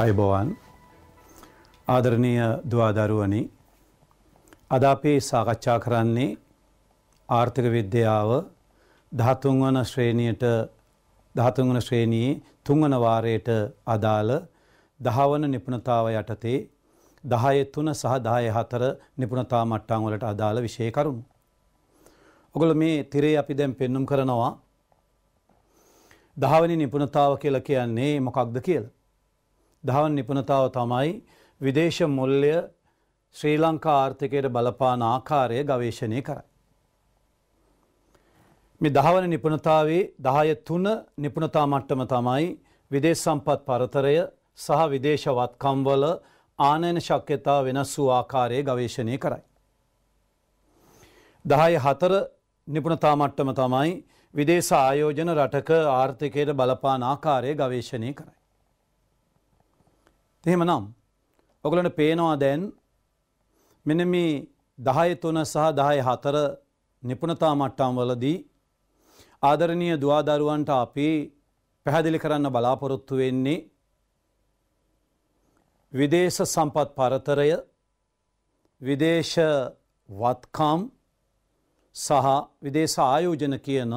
අයිබෝවන් ආදරණය දවාදරුවනි අද අපේ සාකච්ඡා කරන්නේ ආර්ථික විද්‍යාව දහතුන්වන ශ්‍රේණියට දහතුන්වන ශ්‍රේණයේ තුන්වන වාරයට අදාළ දහවන නිපුණතාව යටතේ දහය තුන සහ දාය හතර නිපුණතා මට්ටන් වලට අදාළ විෂය කරුණු. ඔගොල මේ තිරේ අපි දැන් පෙන්නුම් කරනවා දහවනි නිපුණතාව කියලා කියන්නේ මොකක්ද කියලා. දහවන් නිපුණතාව තමයි විදේශ මුල්ලය ශ්‍රී ලංකා ආර්ථිකයට බලපාන ආකාරය ගවේශණය කරයි. මේ දහවන නිපුණතාවේ දහය තුන නිපුණතා මට්ටම තමයි විදේශ සම්පත් පරතරය සහ විදේශවත්කම්වල ආනයන ශක්්‍යතා වෙනස් වූ ආකාරය ගවේශණය කරයි. දහය හතර නිපුණතා මට්ටම තමයි විදේශ ආයෝජන රටක ආර්ථිකයට බලපාන ආකාරය ගවේශණය කරයි. එහෙම නම් ඔගලට පේනවා දැන් මෙන මේ දහය තුන සහ දහය හතර නිපුණතා මට්ටම් වලදී ආදරණය දවාදරුවන්ට අපි පැහැදිලි කරන්න බලාපොරොත්තු වෙන්නේ විදේශ සම්පත් පරතරය විදේශ වත්කාම් සහ විදේශ ආයෝජන කියන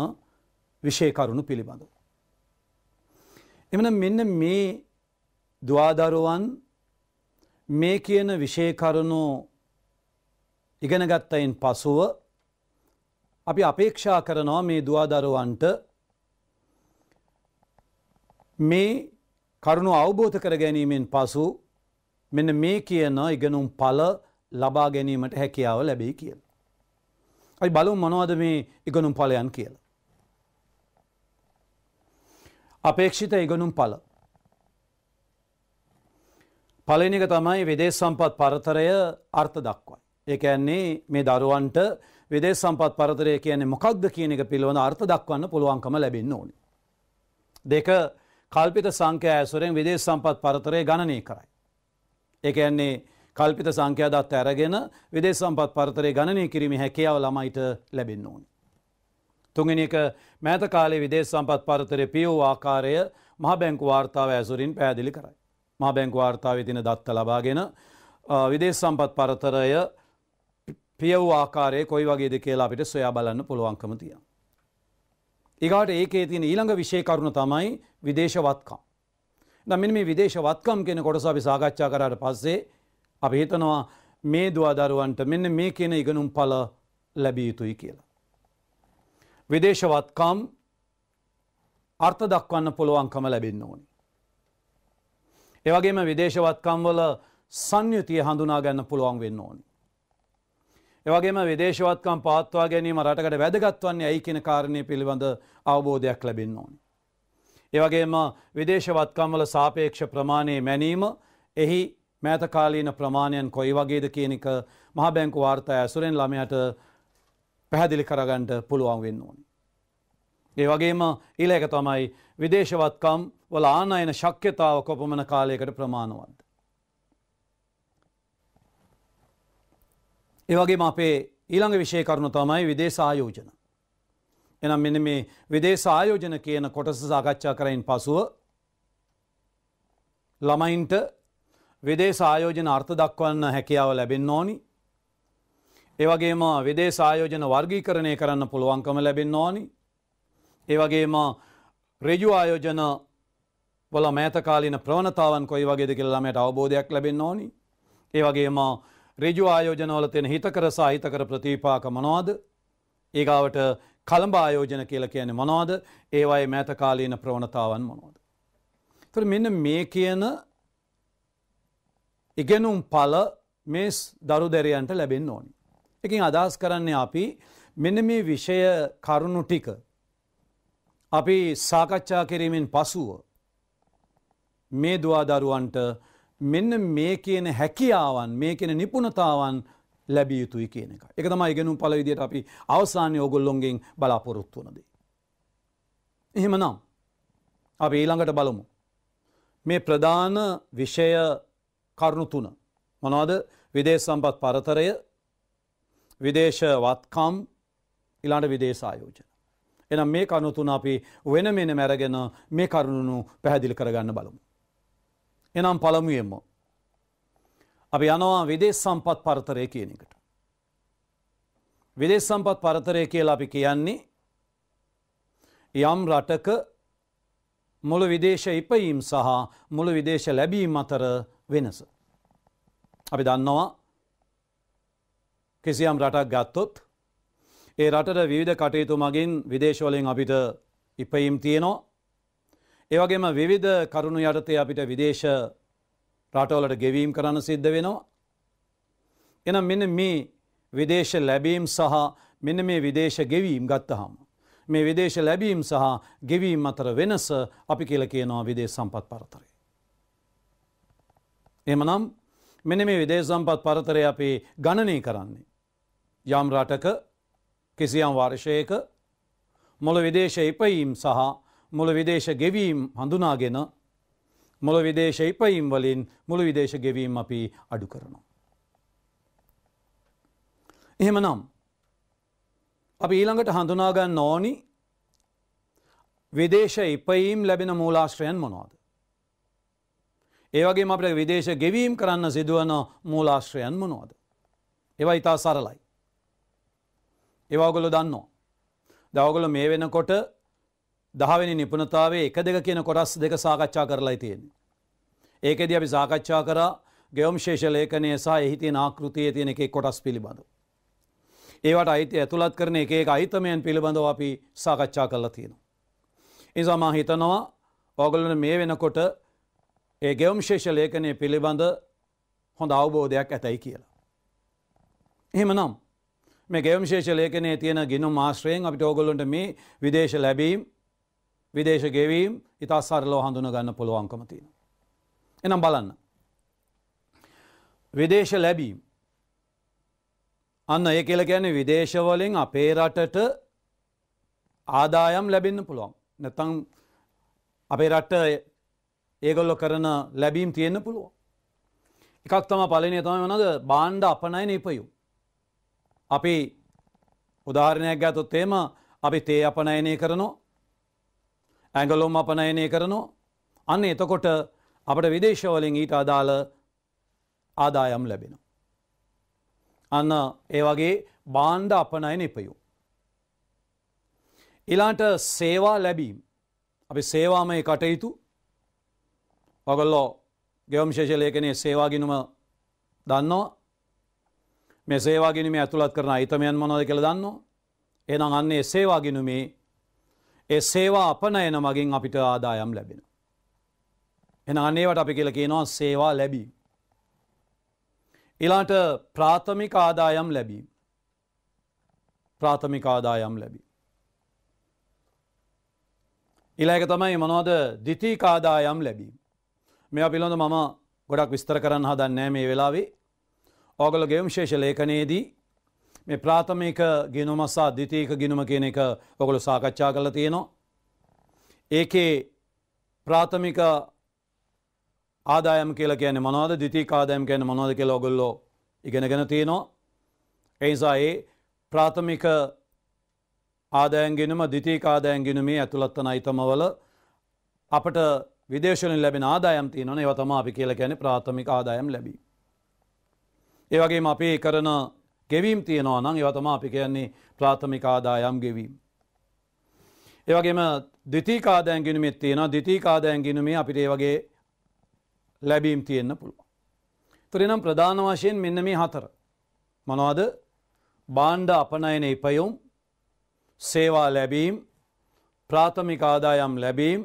විෂය කරුණු පිළිබඳව. එමන මෙන්න මේ දවාදරුවන් මේ කියන විෂය කරුණු ඉගෙනගත්තයින් පසුව අපි අපේක්ෂා කරනවා මේ දවාදරුවන්ට මේ කරුණු අවබෝධ කර ගැනීමෙන් පසු මෙන්න මේ කියන ඉගෙනුම් පල ලබා ගැනීමට හැකියාව ලැබෙයි කියල. ඇයි බලු මොනවද මේ ඉගනුම් පලයන් කියලා. අපේක්ෂිත ඉගනුම් පල පලනික තමයි විදේ සම්පත් පරතරය අර්ථ දක්වයි. ඒකඇන්නේ මේ දරුවන්ට විදේ සම්පත් පරතරය කියන්නේ මොකක්ද කියන එක පිළිවන අර්ථ දක්වන්න පුළුවන්කම ලැබෙන්න ඕනි. දෙක කල්පිත සංඛ්‍යා ඇසුරෙන් විදේ සම්පත් පරතරය ගණනය කරයි. ඒකඇන්නේ කල්පිත සංඛ්‍යාදත් ඇරගෙන විදේ සම්පත් පරතරය ගණනය කිරීම හැකියාව ළමයිට ලැබෙන්න ඕනි. තුගෙන එක මෑත කාලේ විදේ සම්පත් පරතරය පියෝ ආකාරය මහ බැංකු වාර්තාව ඇසුරින් පැදිලි කරයි. මහ බැංකු වාර්තාවේ තින දත්ත ලබාගෙන විදේශ සම්පත් පරතරය පියව් ආකාරය කොයි වගේද කියලා අපිට සොයා බලන්න පුළුවන්කම තිය. ඒගාට ඒකේ තියෙන ඊළඟ විශේකරුණ තමයි විදේශවත්කම්. නමින් මේ විදේශවත්කම් කෙන කොටස අපි සාකච්ඡා කරාට පස්සේ අපි හිතනවා මේ දවාදරුවන්ට මෙන්න මේ කියන ඉගනුම් පල ලැබිය යුතුයි කියලා. විදේශවත්කම් අර්ථ දක්වන්න පුළුවන්කම ලැබෙන්න ඕනි. ඒවගේම විදේශවත්කම්වල සංයුතිය හඳුනා ගන්න පුළුවන් වෙන්න ඕනි. ඒවගේම විදේශවත්කම් පාත්වා ගැනීම රටකට වැදගත්වන්නේ ඇයි කෙන කාරණය පිළිබඳ අවබෝධයක් ලැබෙන්න ඕනි. ඒවගේම විදේශවත්කම්වල සාපේක්ෂ ප්‍රමාණය මැනීම එහි මෑතකාලීන ප්‍රමාණයන් කොයි වගේද කියනික මහ බැංකු වාර්තා ඇසුරෙන් ළමයට පැහැදිලි කරගන්ට පුළුවන් වෙන්න ඕනි. ඒ වගේම ඉල එක තමයි විදේශවත්කම් වල ආනයන ශක්්‍යතාව කොපමන කාලයකට ප්‍රමාණවන්ද. ඒවගේම අපේ ඊළඟ විෂය කරුණු තමයි විදේශආයෝජන. එනම් මෙන මේ විදේශආයෝජන කියන කොටස සාකච්ඡා කරයින් පසුව ළමයින්ට විදේශආයෝජන අර්ථ දක්වන්න හැකියාව ලැබෙන් ඕනි. ඒවගේම විදේශආයෝජන වර්ගීකරණය කරන්න පුළුවන්කම ලැබෙන් ඕනි. ඒවගේම රෙජු ආයෝජන වල මෑතකාලීන ප්‍රවණතාවන් කොයි වගේද කියලා ළමයට අවබෝධයක් ලැබෙන්න ඕනි. ඒ වගේම ඍජු ආයෝජනවල තියෙන හිතකර සහ අහිතකර ප්‍රතිපාක මොනවද? ඊගාවට කලඹ ආයෝජන කියලා කියන්නේ මොනවද? ඒවායේ මෑතකාලීන ප්‍රවණතාවන් මොනවද? ඒතර මෙන්න මේ කියන ඉගෙනුම් පළ මේ දරු දැරියන්ට ලැබෙන්න ඕනි. එකකින් අදහස් කරන්නේ අපි මෙන්න මේ විෂය කරුණු ටික අපි සාකච්ඡා කිරීමෙන් පසුව මේ දවාදරුවන්ට මෙන්න මේ කියන හැකියාවන් මේ කියෙන නිපුණතාවන් ලැබිය යුතුයි කියන එක. එක තම ඉගෙනුම් පල විදියට අපි අවසානය ඔගොල්ලොන්ගෙන් බලාපොරොත්තු වනද. එහෙම නම් අප ඊළඟට බලමු. මේ ප්‍රධාන විෂය කරුණු තුන. මොනවාද විදේශ සම්පත් පරතරය විදේශ වත්කම් ඉලාට විදේශ ආයෝජන. එනම් මේ කරුණු තුන අපි වෙන මෙන මැරගෙන මේ කරුණුණු පැහැදිලි කරගන්න බලමු. එනම් පළමුුවෙන්ම. අපි යනවා විදේශ සම්පත් පරතරය කියන එකට. විදේශ සම්පත් පරතරය කියලා අපි කියන්නේ යම් රටක මුළු විදේශ ඉපයීම් සහ මුළු විදේශ ලැබීම් අතර වෙනස. අපි දන්නවා කිසියම් රටක් ගත්තොත් ඒ රටට විවිධ කටයුතු මගින් විදේශවලින් අපිට ඉපයීම් තියෙනවා ඒවගේම විවිධ කරුණු යටතේ අපිට විදේශ රටවලට ගෙවීම් කරන්න සිද්ධ වෙනවා. එනම් මෙන මේ විදේශ ලැබීම් සහ මෙන මේ විදේශ ගෙවීම් ගත්තහම. මේ විදේශ ලැබීම් සහ ගෙවීම් අතර වෙනස අපි කියල කියනවා විදේ සම්පත් පරතරය. එමනම් මෙන මේ විදේ සම්පත් පරතරය අපේ ගණනය කරන්නේ. යම් රටක කිසියම් වර්ෂයක මොල විදේශ ඉපයීම් සහ මුළු විදේශ ගෙවීම් හඳුනාගෙන මුළු විදේශ ඉපයිම් වලින් මුළු විදේශ ගෙවීම් අපි අඩු කරනවා. එහෙම නම් අපි ඊළඟට හඳුනාගන්න ඕනි විදේශ ඉපයිම් ලැබෙන මූලාශ්‍රයන් මොනවාද. ඒවගේ අපට විදේශ ගෙවීම් කරන්න සිදුවන මූලාශ්‍රයන් මොනවාද. ඒවා ඉතා සරලයි. ඒවාගොලු දන්නවා. දවගොල මේ වෙනකොට දහවෙනි නිපුණතාවේ එක දෙක කියන කොටස් දෙක සාකච්ඡා කරලා තියෙන්නේ. ඒකෙදී අපි සාකච්ඡා කරා ගෙවම්ශේෂ ලේඛනය සහ එහි තියෙන ආකෘතියේ තියෙන එකේ කොටස් පිළිබඳව. ඒවට අයිති ඇතුළත් කරන එක එක අයිතමයන් පිළිබඳව අපි සාකච්ඡා කරලා තියෙනවා. ඒ නිසා මම හිතනවා ඕගොල්ලෝ මේ වෙනකොට ඒ ගෙවම්ශේෂ ලේඛනය පිළිබඳ හොඳ අවබෝධයක් ඇතයි කියලා. එහෙමනම් මේ ගෙවම්ශේෂ ලේඛනයේ තියෙන ගිනුම් ආශ්‍රයෙන් අපිට ඕගොල්ලන්ට මේ විදේශ ලැබීම් විදේශ ගෙවීම් ඉතා සරලෝ හඳුන ගන්න පුළුවන්කම තියෙන. එනම් බලන්න. විදේශ ලැබීම් අන්න ඒ කියල ගැන විදේශවලින් අපේ රටට ආදායම් ලැබෙන්න්න පුළුවන් නැතං අපේ රට්ට ඒගොල්ලො කරන ලැබීම් තියෙන්න්න පුළුව. එකක් තම පලනය තම වනද බාණ්ඩ අපනයි නපයු. අපි උදාහරණයක් ගඇතොත් තේම අපි තේ අපනයනය කරනවා ඇඟලොම් අපනයනය කරනවා. අන්න එතකොට අපට විදේශවලින් ඊට අදාළ ආදායම් ලැබෙන. අන්න ඒ වගේ බාණ්ඩ අපනයන එපයු. ඉලාට සේවා ලැබීම් අපි සේවාමය කටයුතු ඔගොල්ලෝ ගෙවම්ශේෂලයකනේ සේවාගිනුම දන්නවා මේ සේවාගිනීම ඇතුළත් කරන අහිතමයන් මොනොද කළ දන්නවා එනම් අන්නේ සේවාගිනුමේ ඒ සේවා අපනයන මගින් අපිට ආදායම් ලැබෙන. එන අනේවට අපි කියල කියනවා සේවා ලැබී. ඉලාට ප්‍රාථමික ආදායම් ලැබී. ප්‍රාථමික ආදායම් ලැබී. ඉලාක තමයි මනෝද දිතිකාදායම් ලැබී. මෙ පිළොඳ මම ගොඩක් විස්තර කරන්න හදන්නෑ මේ වෙලාවේ ඕගොල ගෙවම් ශේෂ ලේඛනයේදී මේ ප්‍රාථමික ගිනුම සහ ද්විතීක ගිනුම කියන එක ඔගොල්ලෝ සාකච්ඡා කරලා තියෙනවා. ඒකේ ප්‍රාථමික ආදායම් කියලා කියන්නේ මොනවද? ද්විතීක ආදායම් කියන්නේ මොනවද කියලා ඔගොල්ලෝ ඉගෙනගෙන තියෙනවා. ඒ නිසා ඒ ප්‍රාථමික ආදායම් ගිනුම ද්විතීක ආදායම් ගිනුමේ ඇතුළත් වන අයිතමවල අපට විදේශ වලින් ලැබෙන ආදායම් තියෙනවනේ ඒවා තමයි අපි කියලා කියන්නේ ප්‍රාථමික ආදායම් ලැබීම. ඒ වගේම අපි කරන ගෙවීම් තියෙනවා නම් ඒව තමයි අපි කියන්නේ ප්‍රාථමික ආදායම් ගෙවීම්. ඒ වගේම ද්විතීක ආදායම් ගිණුමක් තියෙනවා. ද්විතීක ආදායම් ගිණුමේ අපිට ඒ වගේ ලැබීම් තියෙන්න පුළුවන්. ත්‍රිනම් ප්‍රධාන වශයෙන් මෙන්න මේ හතර. මොනවද? බාණ්ඩ අපනයන ඉපයුම්, සේවා ලැබීම්, ප්‍රාථමික ආදායම් ලැබීම්,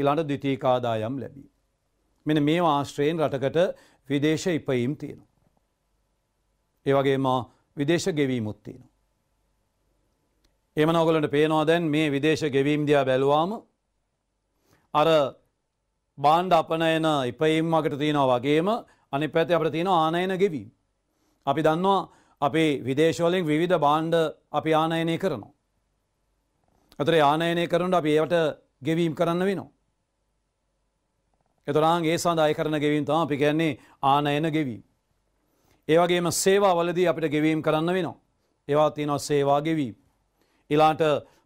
ඊළඟ ද්විතීක ආදායම් ලැබීම්. මෙන්න මේවා ආශ්‍රයෙන් රටකට විදේශ ඉපයීම් තියෙනවා. ඒ වගේම විදේශ ගෙවීමුත් තියෙනවා. එමන ඔගලට පේනවා දැන් මේ විදේශ ගෙවීම් දයා බැලවාම අර බාණ්ඩ අපනයන ඉපයිම් මකට තියෙනවා වගේම අනි පැති අපට තියෙන ආනයන ගෙවීම්. අපි දන්නවා අපේ විදේශවලින් විවිධ බාණ්ඩ අපි ආනයනය කරනවා. ඇතර ආනයනය කරනට අපි ඒවට ගෙවීම් කරන්න වෙනවා. එතරාගේ සඳය කරන ගෙවීම් තම අපි කියන්නේ ආනයන ගෙවීම්. ඒවගේම සේවාවලදී අපිට ගෙවීම් කරන්න වෙනවා. ඒවා තියෙනවා සේවා ගෙවීම්. ඉලාට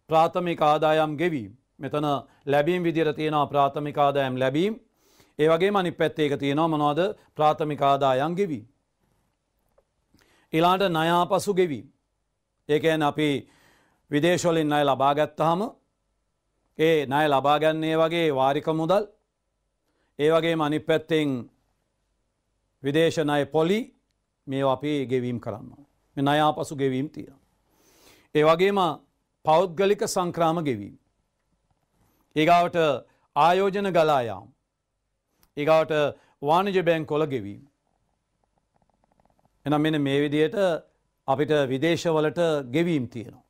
ප්‍රාථමික ආදායම් ගෙවීම් මෙතන ලැබීම් විදිර තියෙනවා ප්‍රාථමික ආදායම් ලැබීම් ඒවගේ මනි පැත්තේක තියෙනවා මනවාද ප්‍රාථමික ආදායම් ගෙවී. ඉලාට නයාපසු ගෙවී. ඒකැන් අපි විදේශවලින් අය ලබාගත්තහම ඒ නය ලබාගැන්නේ වගේ වාරික මුදල් ඒවගේ මනි පැත්තෙන් විදේශනය පොලි මේ අපේ ගෙවීම් කරන්න. මෙ නයා පසු ගෙවීම් තිය. ඒ වගේම පෞද්ගලික සංක්‍රාම ගෙවීම්. ඒගාවට ආයෝජන ගලායාම්. ඒගාවට වානජ බෑන් කොල ගෙවීම්. එනම් මෙන මේ විදියට අපිට විදේශවලට ගෙවීම් තියෙනවා.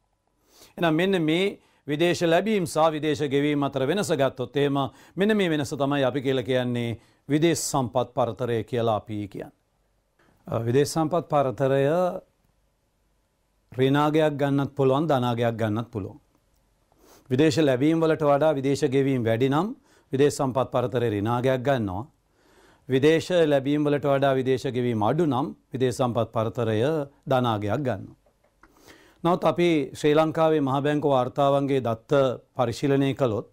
එනම් මෙන්න මේ විදේශ ලැබීම් සා විදේශ ගෙවීම අතර වෙනස ගත්තොත් එහෙම මෙන මේ වෙනස තමයි අපි කියල කියන්නේ විදේශ සම්පත් පරතරය කියලා අපි කියන්න. විදේශ සම්පත් පරතරය රිනාගයක් ගන්නත් පුළුවන් ධනාගයක් ගන්නත් පුළුවන්. විදේශ ලැබීම් වලට වඩා විදේශ ගෙවීම් වැඩි නම් විදේශ සම්පත් පරතරය රිනාගයක් ගන්නවා. විදේශ ලැබීම් වලට වඩා විදේශ ගෙවීම් අඩු නම් විදේශ සම්පත් පරතරය ධනාගයක් ගන්නවා. නමුත් අපි ශ්‍රී ලංකාවේ මහ බැංකු වාර්තාවන්ගේ දත්ත පරිශීලනය කළොත්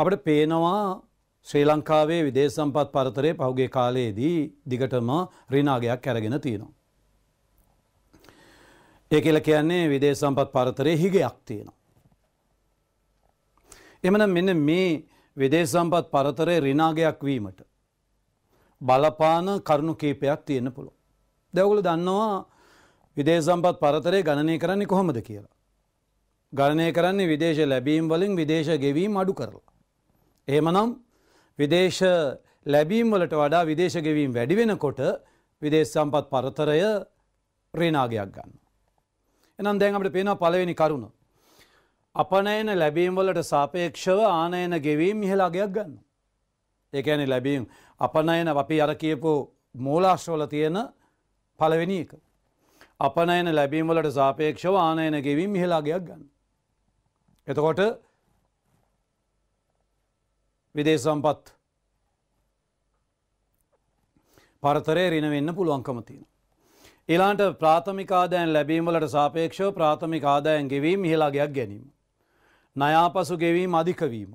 අපිට පේනවා ශ්‍රී ලංකාවේ විදේශ සම්පත් පරතරය පහුගේ කාලයේදී දිගටම රිනාගයක් ඇරගෙන තියෙනවා. ඒ කියල කියන්නේ විදේශ සම්පත් පරතරය හිගයක් තියෙනවා. එමන මෙන්න මේ විදේශ සම්පත් පරතරය රිනාගයක් වීමට බලපාන කරුණු කීපයක් තියෙන පුළුව. දැවගුල දන්නවා විදේශ සම්පත් පරතරය ගණනය කරන්නේ කොහොමද කියලා. ගණනය කරන්නේ විදේශ ලැබීම් වලින් විදේශ ගෙවීම් අඩු කරලා. එහෙමනම් විදේශ ලැබීම් වලට වඩා විදේශ ගෙවීම් වැඩි වෙනකොට විදේශ සම්පත් පරතරය ප්‍රේනාගයක් ගන්න. එනම් දැන් අපට පේනවා පළවෙනි කරුණ. අපනයන ලැබීම් වලට සාපේක්ෂව ආනයන ගෙවීම් ඉහළ අගයක් ගන්න. ඒකැන ලැබීම් අපනයන අපි අර කියපු මූලාශ්‍රවල තියෙන පළවෙනි එක. අපනයන ලැබීම් වලට සාපේක්ෂව ආනයන ගෙවීම් ඉහළ අගයක් ගන්න. එතකොට විදේ සම්පත් පරතරය රිනවෙන්න පුළුවන්කමතින. ඉලාන්ට ප්‍රාථමිකාදයන් ලැබීමලට සාපේක්ෂව ප්‍රාථමිකාදායන් ගෙවීම හිලාගයක් ගැනීම. නයාපසු ගෙවීම අධිකවීම.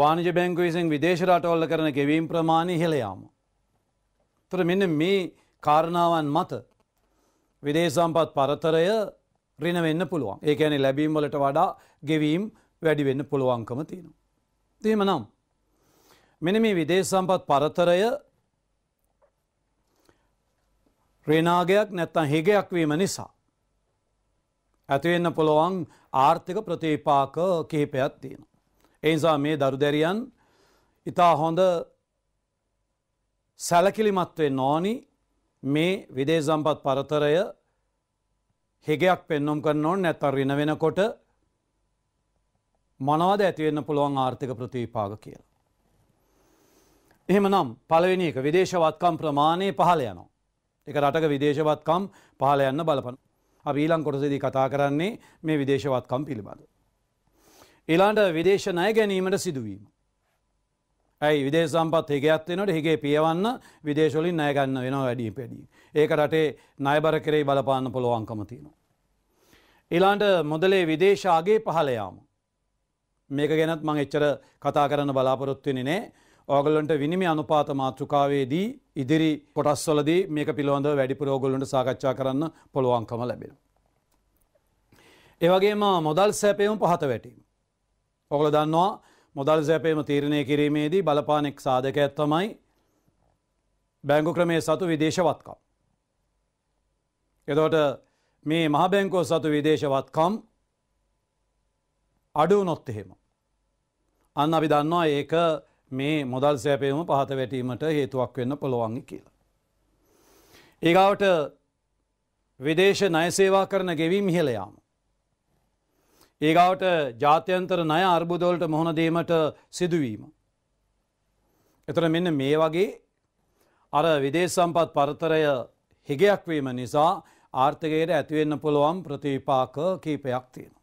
වානජ බැංකු විසින් විදේශරටවල්ල කරන ගෙවීම් ප්‍රමාණය හෙළයාම. තුර මෙන්න මේ කාරණාවන් මත විදේසම්පත් පරතරය රිනවෙන්න පුළුවන් ඒකැන ලැබීම්වලට වඩා ගෙවීම් වැඩිවෙන්න පුළුවන්කම තියෙනවා. තියම නම් මෙන මේ විදේ සම්පත් පරතරය රේනාගයක් නැත්තන් හෙගයක් වීම නිසා. ඇතිවෙන්න පුළුවන් ආර්ථික ප්‍රතිපාක කිහිපයක් තියෙන. එනිසා මේ දරුදැරියන් ඉතා හොඳ සැලකිලිමත්වෙන් නෝනි මේ විදේ සම්පත් පරතරය හෙගයක් පෙන්නුම් කරන්න ඕන නැත්තන් රින වෙනකොට මනවද ඇතිවෙන්න පුළුවන් ආර්ථික ප්‍රතිවිපාග කියලා. එහෙම නම් පළවෙනි එක විදේශවත්කම් ප්‍රමාණය පහල යනවා. එක රටක විදේශවත්කම් පහල යන්න බලපන. අබීලං කොටසදී කතා කරන්නේ මේ විදේශවත්කම් පිළිබඳ. ඊලාන්ට විදේශ ණය ගැනීමට සිදුවීම. ඇයි විදේ සම්පත් හිගයක්ත්වෙනට හිගේ පියවන්න විදේශොලින් නයගන්න වෙන වැඩී පෙඩී. ඒක රටේ නයබර කෙරෙයි බලපාන්න පොළොවන්කම තියෙනවා. ඊලාන්ට මොදලේ විදේශාගේ පහලයාම මේක ගැනත් මං එච්චර කතා කරන්න බලාපොරොත්වෙන නෑ ඕගොල්ලන්ට විනිමි අනුපාත මාතෘකාවේදී ඉදිරි කොටස්වලදී මේක පිළිබඳව වැඩිපුර ඕගොල්ලන්ට සාකච්ඡා කරන්න පුළුවන්කම ලැබෙන. ඒවගේම මොදල් සැපයුම් පහත වැටීම. ඔගොල දන්නවා මොදල් සැපයම තීරණය කිරීමේදී බලපානෙක් සාධක ඇත්තමයි බැංගු ක්‍රමය සතු විදේශවත්කම්. එදොට මේ මහ බැංකෝ සතු විදේශවත්කම් අඩුවනොත් එහෙම. අන්න අපි දන්නවා ඒක මේ මොදල් සෑපයම පහත වැටීමට හේතුවක් වෙන්න පොළොවන්ගි කියලා. ඒගාවට විදේශ නයසේවා කරන ගෙවීම් හිලයාම. ඒගාවට ජාත්‍යන්තර නය අර්බුදෝලට මොහොන දීමට සිදුවීම. එතර මෙන්න මේ වගේ අර විදේශ සම්පත් පරතරය හිගයක් වීම නිසා ආර්ථකයට ඇතිවෙන්න පුළුවන් ප්‍රතිවිපාක කීපයක් තියෙන.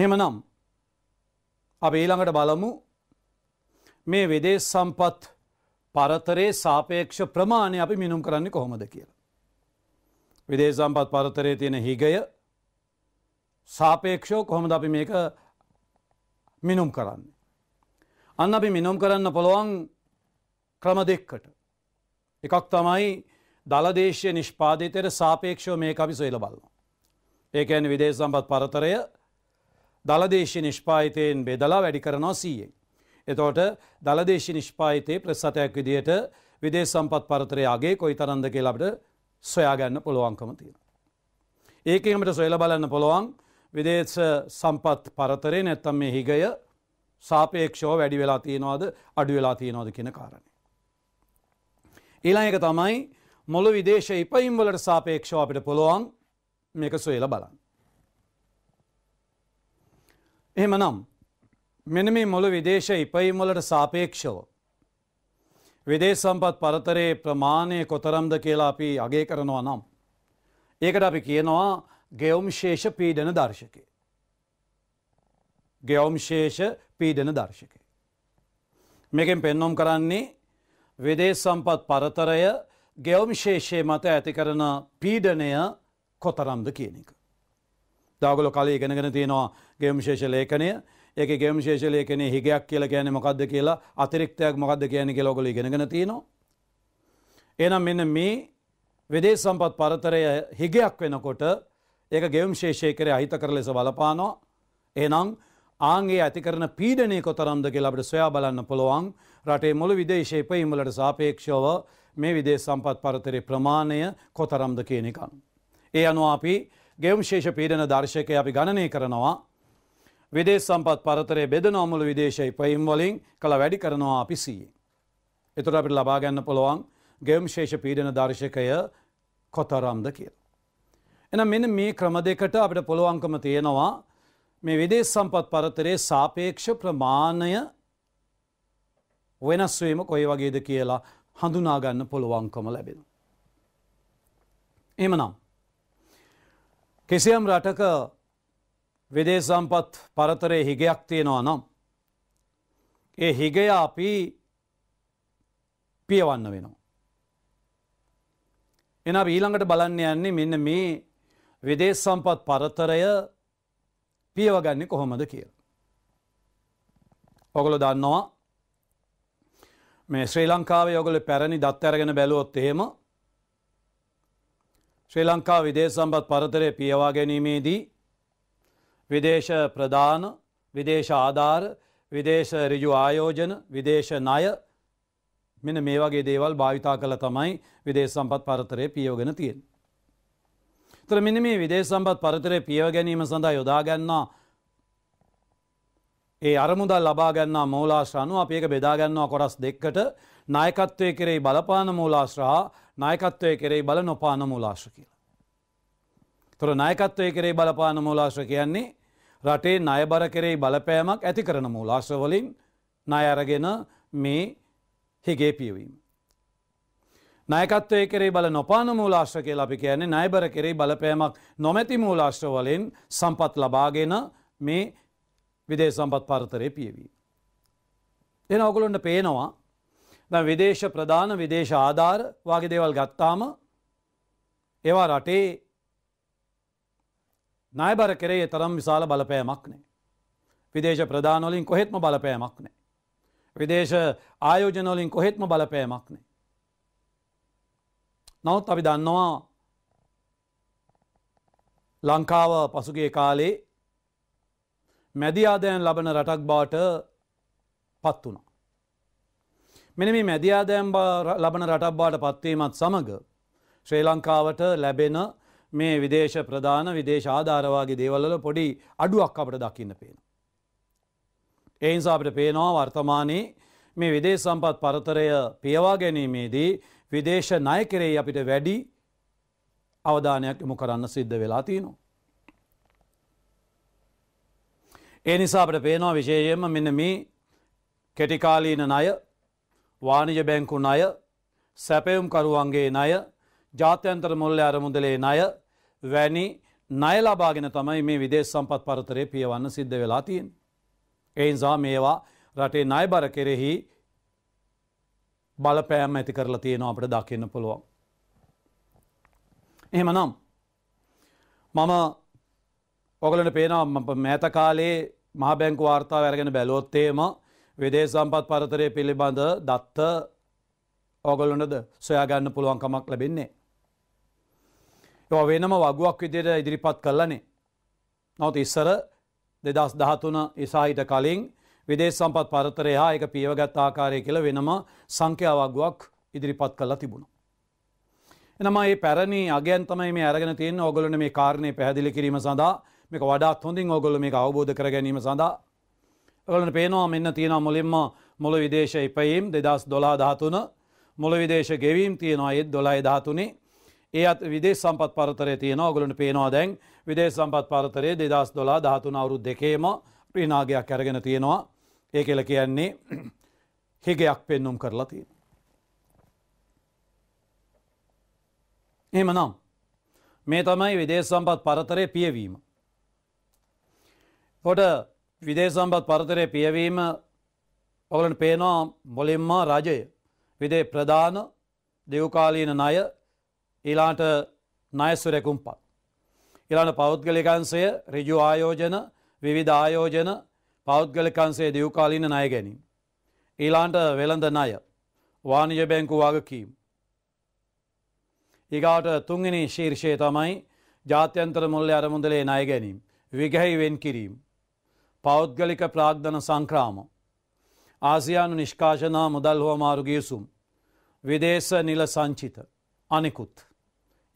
එහෙමනම් අපි ඊළඟට බලමු මේ විදේශ සම්පත් පරතරේ සාපේක්ෂ ප්‍රමාණය අපි මිනුම් කරන්නේ කොහොමද කියලා. විදේශ සම්පත් පරතරේ තියෙන හිගය සාපේක්ෂෝ කොහොමද අපි මේක මිනුම් කරන්නේ. අන්න අපි මිනුම් කරන්න පුළුවන් ක්‍රම දෙක්කට. එකක් තමයි දලදේශය නිෂ්පාදිතයට සාපේක්ෂෝ මේ අපි සොයිල බලන්න. ඒකඇන විදේශ සම්පත් පරතරය දළදේශ නිෂ්පාහිතයෙන් බෙදලා වැඩි කරනවා සීයෙන්. එතෝට දළදේශ නිෂ්පාහිතයේ ප්‍රසතයක් විදියට විදේ සම්පත් පරතරයාගේ කොයි තරන්ද කියලාබට සොයාගන්න පුළුවන්කම තියෙන. ඒකමට සොයල බලන්න පුළුවන් විදේශ සම්පත් පරතරය නැත්තම් මේ හිගය සාපේක්ෂෝ වැඩි වෙලා තියෙනවාද අඩු වෙලා තියෙනවාද කියෙන කාරණය. ඊළඟ එක තමයි මොළු විදේශ ඉපයිම්වලට සාපේක්ෂෝ අපිට පුළුවන් මේක සොයල බලන්න. එහෙමනම් මෙන මේ මොළ විදේශ ඉපයීම් වලට සාපේක්ෂව විදේශ සම්පත් පරතරයේ ප්‍රමාණය කොතරම්ද කියලා අපි අගය කරනවා නම් ඒකට අපි කියනවා ගෙවුම්ශේෂ පීඩන දර්ශකය. ගෙවුම්ශේෂ පීඩන දර්ශකය. මේකෙන් පෙන්නුම් කරන්නේ විදේශ සම්පත් පරතරය ගෙවුම්ශේෂය මත ඇති කරන පීඩනය කොතරම්ද කියන එක. දාගොල කල ඉගෙනගෙන තියෙනවා ගේමශේෂ ලේඛනය ඒක ගේමශේෂ ලේඛනය හිගයක් කියලා කියන්නේ මොකක්ද කියලා අතිරික්තයක් මොකක්ද කියන්නේ කියලා ඔයගොල්ලෝ ඉගෙනගෙන තියෙනවා. එහෙනම් මෙන්න මේ විදේශ සම්පත් පරතරය හිගයක් වෙනකොට ඒක ගේමශේෂය කරේ අහිතකර ලෙස බලපානවා. එහෙනම් ආන්ගේ ඇති කරන පීඩනය කොතරම්ද කියලා අපිට සොයා බලන්න පුළුවන් රටේ මුළු විදේශ ඉපයීම් සාපේක්ෂව මේ විදේශ සම්පත් පරතරේ ප්‍රමාණය කොතරම්ද කියන එක. ඒ අනුව අපි ගෙවම් ශේෂ පීඩන දර්ශකය අපි ගණනය කරනවා විදේශ සම්පත් පරතරය බෙදන අමුල විදේශයි පයිම් වලින් කළ වැඩි කරනවා අපිසියේ. එතුට අපිට ලබා ගන්න පුළුවන් ගෙම් ශේෂ පීඩන දර්ශකය කොතරම්ද කියල. එන මෙන මේ ක්‍රම දෙකට අපිට පුළුවන්කම තියෙනවා මේ විදේශ සම්පත් පරතරයේ සාපේක්ෂ ප්‍රමාණය වෙනස්වීම කොයි වගේද කියලා හඳුනාගන්න පුළුවන්කම ලැබෙන. එමනම්. කෙසියම් රටක විදේ සම්පත් පරතරය හිගයක් තියෙනවා නම්. ඒ හිගය අපි පියවන්න වෙනවා. එන ඊළඟට බලන්න යන්නේ මෙන්න මේ විදේ සම්පත් පරතරය පියවගන්නේ කොහොමද කියල. ඔගොල දන්නවා මේ ශ්‍රී ලංකාවේ ඔගොල පැරණි දත් අරගෙන බැලුවොත් එහෙම ශ්‍රී ලංකා විදේ සම්බත් පරතරය පියවා ගැනීමේදී විදේශ ප්‍රධාන විදේශ ආධාර විදේශ රිජු ආයෝජන විදේශ ණය මෙන මේ වගේ දේවල් භාවිතා කළ තමයි විදේශ සම්පත් පරතරය පියෝගෙන තියෙන්. තර මෙන මේ විදේශ සම්පත් පරතරය පියව ගැනීම සඳහා යොදාගන්නා ඒ අරමුදල් ලබාගන්නා මූලාශ්‍රානු අප ඒක බෙදාගන්නවා කොරස් දෙක්කට නායකත්වය කෙරෙයි බලපාන මූලාශ්‍රහා නායකත්වය කෙරෙයි බල නොපාන මූලාශ්‍ර කියලා. තොර නායකත්වය කෙරේ බලපාන මූලාශ්‍ර කියන්නේ රටේ ණයබර කෙරෙහි බලපෑමක් ඇති කරන මූලාශ්‍රවලින් ණය අරගෙන මේ හිගේ පියවීම. නායකත්වය කෙරේ බල නොපාන මූලාශ්‍ර කියලා අපි කියන්නේ ණයබර කෙරෙහි බලපෑමක් නොමැති මූලාශ්‍රවලින් සම්පත් ලබාගෙන මේ විදේශ සම්පත් පරතරය පියවී. එන ඔගොලොන්ට පේනවා දැන් විදේශ ප්‍රධාන විදේශ ආධාර වගේ දේවල් ගත්තාම ඒවා රටේ නායබර කරේ තරම් විශාල බලපෑමක් නෑ. විදේශ ප්‍රධානොලින් කොහෙත්ම බලපෑමක් නෑ. විදේශ ආයෝජනොලින් කොහෙත්ම බලපෑමක් නෑ. නවත් අපි දන්නවා ලංකාව පසුගේ කාලේ මැදිආදයන් ලබන රටක් බාට පත් වුණා. මෙන මේ මැදිආදයන් ලබන රටක් බාට පත්වීමත් සමඟ ශ්‍රී ලංකාවට ලැබෙන මේ විදේශ ප්‍රධාන විදේශ ආධාරවාගේ දේවල්ල පොඩි අඩුවක් අපට දකින්න පේන. එයින්සා අපට පේනවා වර්තමානයේ මේ විදේශ සම්පත් පරතරය පියවා ගැනීමේදී විදේශ ණය කෙරෙහි අපිට වැඩි අවධානයක් යොමු කරන්න සිද්ධ වෙලා තියෙනවා. ඒ නිසා අපට පේනවා විශේෂයෙන්ම මෙන්න මේ කෙටිකාලීන ණය වාණිජ බැංකු ණය සැපයුම්කරුවන්ගේ ණය ජාත්‍යන්තර මුල්ල අරමුදලේ ණය වැනි නයලබාගෙන තමයි මේ විදේශ සම්පත් පරතරය පියවන්න සිද්ධ වෙලා තියෙන්. එයින්සා මේවා රටේ නයබර කෙරෙහි බලපෑම් ඇති කරලා තියෙනවා අපට දකින්න පුළුවන්. එහෙම නම් මම ඔගලට පේනවා මෑත කාලේ මහබැංකු වාර්තා වැරගෙන බැලොත්තේම විදේ සම්පත් පරතරය පිළිබඳ දත්ත ඔගොලොනද සොයාගන්න පුළුවන්කමක් ලැබෙන්නේ. ඒවා වෙනම වගුවක් විදියට ඉදිරිපත් කළනේ. නමුත් ඉස්සර 2013 ඉසාහිට කලින් විදේශ සම්පත් පරතරය හා ඒක පියවගත් ආකාරය කියලා වෙනම සංඛ්‍යා වගුවක් ඉදිරිපත් කළා තිබුණා. එනම මේ පැරණි අගයන් තමයි මේ අරගෙන තියෙන්නේ. ඕගොල්ලෝ මේ කාරණේ පැහැදිලි කිරීම සඳහා මේක වඩාත් හොඳින් ඕගොල්ලෝ මේක අවබෝධ කර ගැනීම සඳහා ඔයගොල්ලන්ට පේනවා මෙන්න තියෙනවා මුලින්ම මුළු විදේශ ඉපයීම් 2012 13 මුළු විදේශ ගෙවීම් තියෙනවා ඒ 12 13 ඒත් විදේ සම්පත් පරතරය තියෙන ඔගලට පේනවා දැන් විදේ සම්පත් පරතරයේ දෙදස් දොලා දහතුන අවුරුද් දෙකේම ප්‍රීනාගයක් ඇරගෙන තියෙනවා ඒ කෙල කියන්නේ හිගයක් පෙන්නුම් කරලා තියෙන. එහෙම නම් මේ තමයි විදේ සම්පත් පරතරය පියවීම. කොට විදේ සම්පත් පරතරය පියවීම ඔගලට පේනවා මොලින්ම රජය විදේ ප්‍රධාන දෙව්කාලීන ණය ඊලාට නයස්වරය කුම්පත්. ඉලාට පෞද්ගලිකන්සය රජු ආයෝජන විවිධ ආයෝජන පෞද්ගලිකන්සේ දියවකාලීන නය ගැනීම. ඊලාන්ට වෙළඳ නය වානිජ බැංකු වගකීම්. ඉගාට තුන්ගනි ශීර්ෂය තමයි ජාත්‍යන්තර මුල්ල අරමුදලේ නය ගැනීම් විගැහි වෙන් කිරීම. පෞද්ගලික ප්‍රාග්ධන සංක්‍රාම. ආසියානු නිෂ්කාශනා මුදල් හෝමාරු ගියසුම්. විදේශ නිල සංචිත අනිකුත්.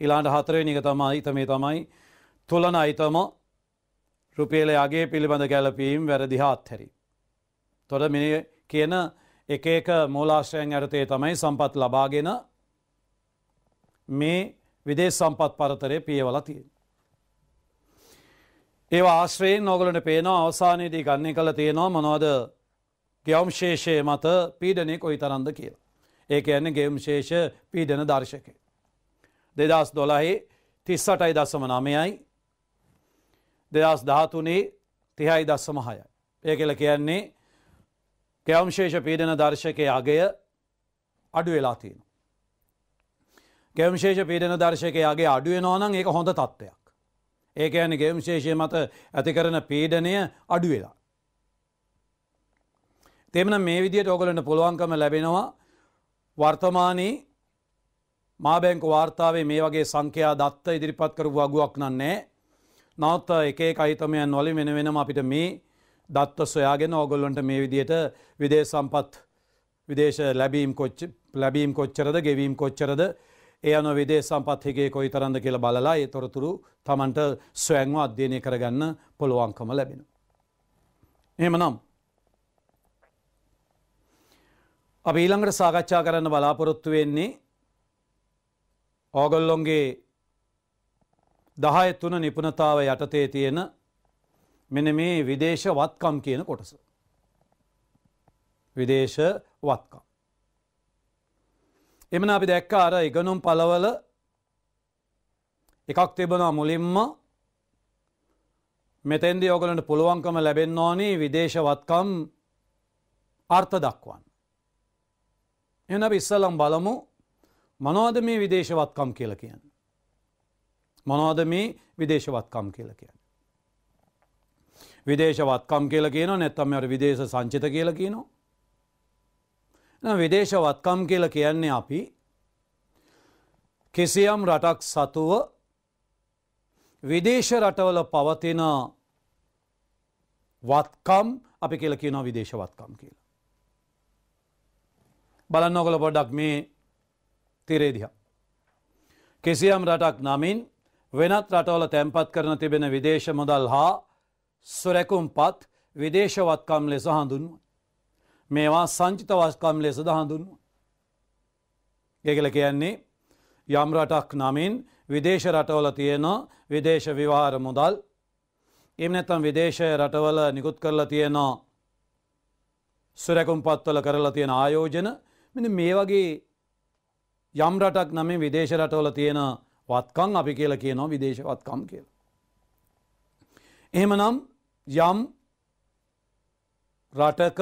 ඉලාන්ට හතරවෙනි එක තමයි ඉතමේ තමයි තුලන අයිතම රුපියල යගේ පිළිබඳ ගැලපීම් වැරදිහා අත්හැරි. තොට මිනි කියන එක එක මූලාශ්‍රයෙන් ඇරතේ තමයි සම්පත් ලබාගෙන මේ විදේ සම්පත් පරතරය පියවල තිය. ඒ ආශ්‍රයෙන් නොගලට පේනවා අවසානයේදී ගන්න කළ තියෙනවා මොනවද ගෙවම් ශේෂය මත පීඩනෙ කොයි තරන්ද කියලා. ඒක ඇන්න ගෙවම් ශේෂ පීඩන දර්ශකය. දෙදස් දොලහේ තිස්සටයි දස්සම නමයයි දෙදස් ධාතුනේ තිහයි දස්සම හයයි. ඒ කියල කියන්නේ කැවම්ශේෂ පීඩන දර්ශකය අගය අඩු වෙලා තියෙන. ගෙවම්ශේෂ පීඩන දර්ශකයාගේ අඩුවෙනවනම් ඒක හොඳ තත්ත්වයක්. ඒක ඇන ගෙවම්ශේෂය මත ඇති කරන පීඩනය අඩුවෙලා. තෙමන මේ විදියට ඔගලට පුළුවන්කම ලැබෙනවා වර්තමානයේ මාබැංකු වාර්තාවේ මේ වගේ සංඛ්‍යා දත්ත ඉදිරිපත් කරපු වගුවක් නන්නේ. නවත් එකේ කහිතමයන් වලින් වෙන වෙනම අපිට මේ දත්ත සොයාගෙන ඕගොල්ලොන්ට මේ විදියට විදේශ සම්පත් විදේශ ලැබීම් කොච්ච ලැබීම් කොච්චරද ගෙවීම් කොච්චරද ඒ අන විදේ සම්පත්හිකේ කොයි තරන්ද කියලා බලලා ඒ තොරතුරු තමන්ට ස්වයංව අධ්‍යයනය කරගන්න පොළුවංකම ලැබෙන. එහෙම නම්. අපි ඊළඟට සාකච්ඡා කරන්න බලාපොරොත්තු වෙන්නේ ඕගොල්ලොන්ගේ දහය තුන නිපුණතාව යටතේ තියෙන මෙන මේ විදේශ වත්කම් කියන කොටස. විදේශ වත්කම්. එමන අපි දැක්ක අර ඉගනුම් පලවල එකක් තිබනා මුලින්ම මෙතැන්දි ඔගලට පුළුවන්කම ලැබෙන් ඕනි විදේශවත්කම් අර්ථ දක්වන්. එන ඉස්සලම් බලමු මොනවද මේ විදේශවත්කම් කියලා කියන්න. මොනවද මේ විදේශවත්කම් කියලා කියන්න. විදේශවත්කම් කියලා කියන නැත්තම් අර විදේශ සංචිත කියලා කියනවා. විදේශවත්කම් කියලා කියන්නේ අපි කෙසියම් රටක් සතුව විදේශ රටවල පවතින වත්කම් අපි කියල කියනවා විදේශවත්කම් කියලා. බලන්න ඔකල පොඩක් මේ තිරේදිහා. කිසියම් රටක් නමින් වෙනත් රටවල තැන්පත් කරන තිබෙන විදේශ මුදල් හා සොරැකුම් පත් විදේශවත්කම් ලෙස හඳුන්ව. මේවා සංචිතවස්කම් ලෙස දහඳුන්ව. ගෙගල කියන්නේ යම් රටක් නමින් විදේශ රටවල තියෙන විදේශ විවාර මුදල් එම නැතම් විදේශය රටවල නිකුත් කරලා තියෙන සුරැකුම් පත්වල කරලා තියෙන ආයෝජන මෙ මේ වගේ යම් රටක් නමින් විදේශ රටවල තියෙන වත්කං අපි කියල කියනවා විදේශවත්කම් කියල. එහෙමනම් යම් රටක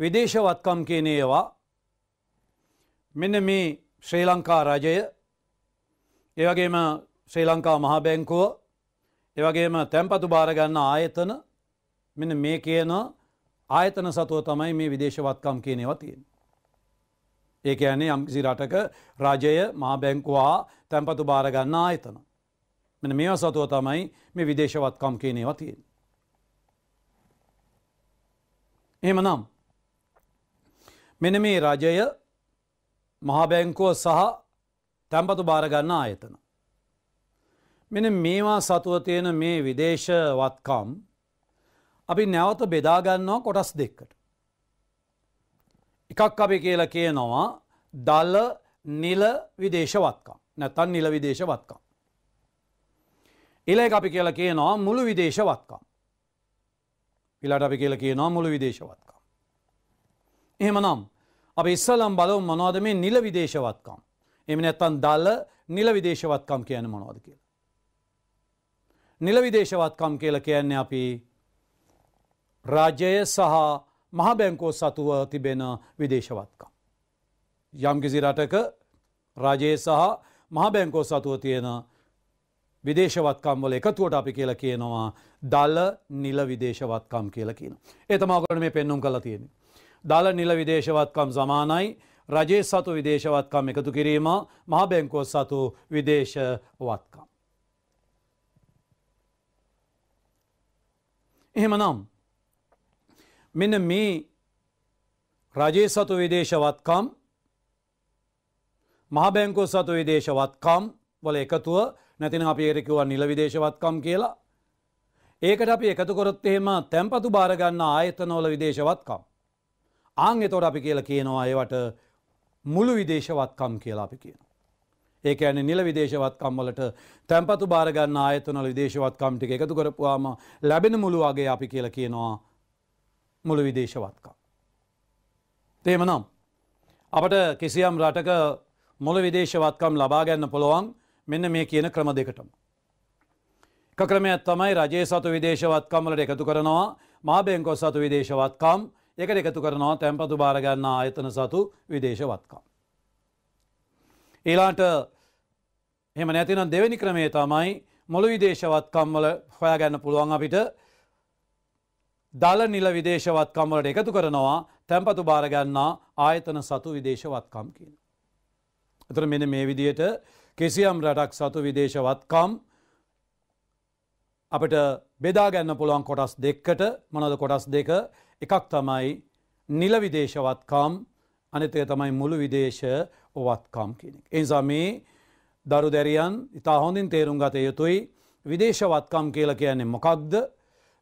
විදේශවත්කම් කියන ඒවා මෙන්න මේ ශ්‍රී ලංකා රජය ඒවගේම ශ්‍රී ලංකා මහා බැංකුව ඒවගේම තැන්පතු භාරගන්න ආයතන මෙන්න මේ කියන ආයතන සතුව තමයි මේ විදේශවත්කම් කියනව තියෙන. ඒක යන්නේ යම්කිසි රටක රජය මහා බැංකුවා තැන්පතු භාරගන්න ආයතන. මෙන මේ සතුව තමයි මේ විදේශවත්කම් කියනේවා තියෙන්. එහෙම නම් මෙන මේ රජය මහාබැංකුව සහ තැම්පතු භාරගන්න ආයතන. මෙන මේවා සතුව තියෙන මේ විදේශවත්කම් අපි නැවත බෙදාගන්නවා කොටස් දෙක්කට. එකක් අපි කියල කියනවා දල නිල විදේශවත්කම් නැතන් නිල විදේශවත්කම්. ඉලෙක් අපි කියල කියනවා මුළු විදේශවත්කම්. පිලට අපි කියල කියනවා මුළු විදේශවත්කම්. එහෙම නම් අපි ඉස්සලම් බලව මොනවාද මේ නිල විදේශවත්කම්. එම නැත්තන් දල නිල විදේශවත්කම් කියන මොනවාද කියලා. නිල විදේශවත්කම් කියල කියන්නේ අපි රාජය සහ මහ බැංකෝ සතුව තිබෙන විදේශවත්කම්. යම්කිසි රටක රජයේ සහ මහ බැංකෝ සතුව තියෙන විදේශවත්කම් වල එකතුවට අපි කියල කියනවා දල්ල නිල විදේශවත්කම් කියල කියන. ඒතමාගට මේ පෙන්නුම් කළ තියෙන. දල නිල විදේශවත්කම් සමානයි රජයේ සතු විදේශවත්කම් එකතු කිරීම මහ බැංකෝ සතු විදේශවත්කම්. එහෙම නම් මෙන මේ රජයේ සතු විදේශවත්කම් මහබැංකෝ සතු විදේශවත්කම් වල එකතුව නැතින අපි ඒරකිව නිල විදේශවත්කම් කියලා. ඒකට අපි එකතුකොරොත් එහෙම තැම්පතු භාරගන්න ආයතනවල විදේශවත්කම්. ආං එතොට අපි කියලා කියනවා ඒවට මුළු විදේශවත්කම් කියලා අපි කියන. ඒක ඇන නිල විදේශවත්කම් වලට තැම්පතු භාරගන්න ආයතනල විදේශවත්කම් ටික එකතු කරපුවාම ලැබෙන මුළුවගේ අපි කියලා කියනවා මුළු විදේශවත්කම්. තේමනම් අපට කිසියම් රටක මොළ විදේශවත්කම් ලබාගැන්න පුළුවන් මෙන්න මේ කියන ක්‍රම දෙකටම. එක ක්‍රමයක් තමයි රජයේ සතු විදේශවත්කම්වලට එකතු කරනවා මාබෙන්කො සතු විදේශවත්කම් එකට එකතු කරනවා තැන්පතු භාරගන්න ආයතන සතු විදේශවත්කම්. ඊලාට එම නැතිනම් දෙවැනි ක්‍රමේ තමයි මොළු විදේශවත්කම්වල හොයාගැන්න පුළුවන් අපිට දල නිල විදේශවත්කම්වලට එකතු කරනවා තැන්පතු භාරගන්නා ආයතන සතු විදේශවත්කම් කියන. එතර මෙන මේ විදියට කෙසියම් රටක් සතු විදේශවත්කම් අපට බෙදාගැන්න පුළුවන් කොටස් දෙක්කට මොනද කොටස් දෙක එකක් තමයි නිලවිදේශවත්කම් අනතය තමයි මුළු විදේශ ඔවත්කම් කෙනෙක්. එනිසා මේ දරු දැරියන් ඉතා හොඳින් තේරුම් ගත යුතුයි විදේශවත්කම් කියල කියන්නේ මොකක්ද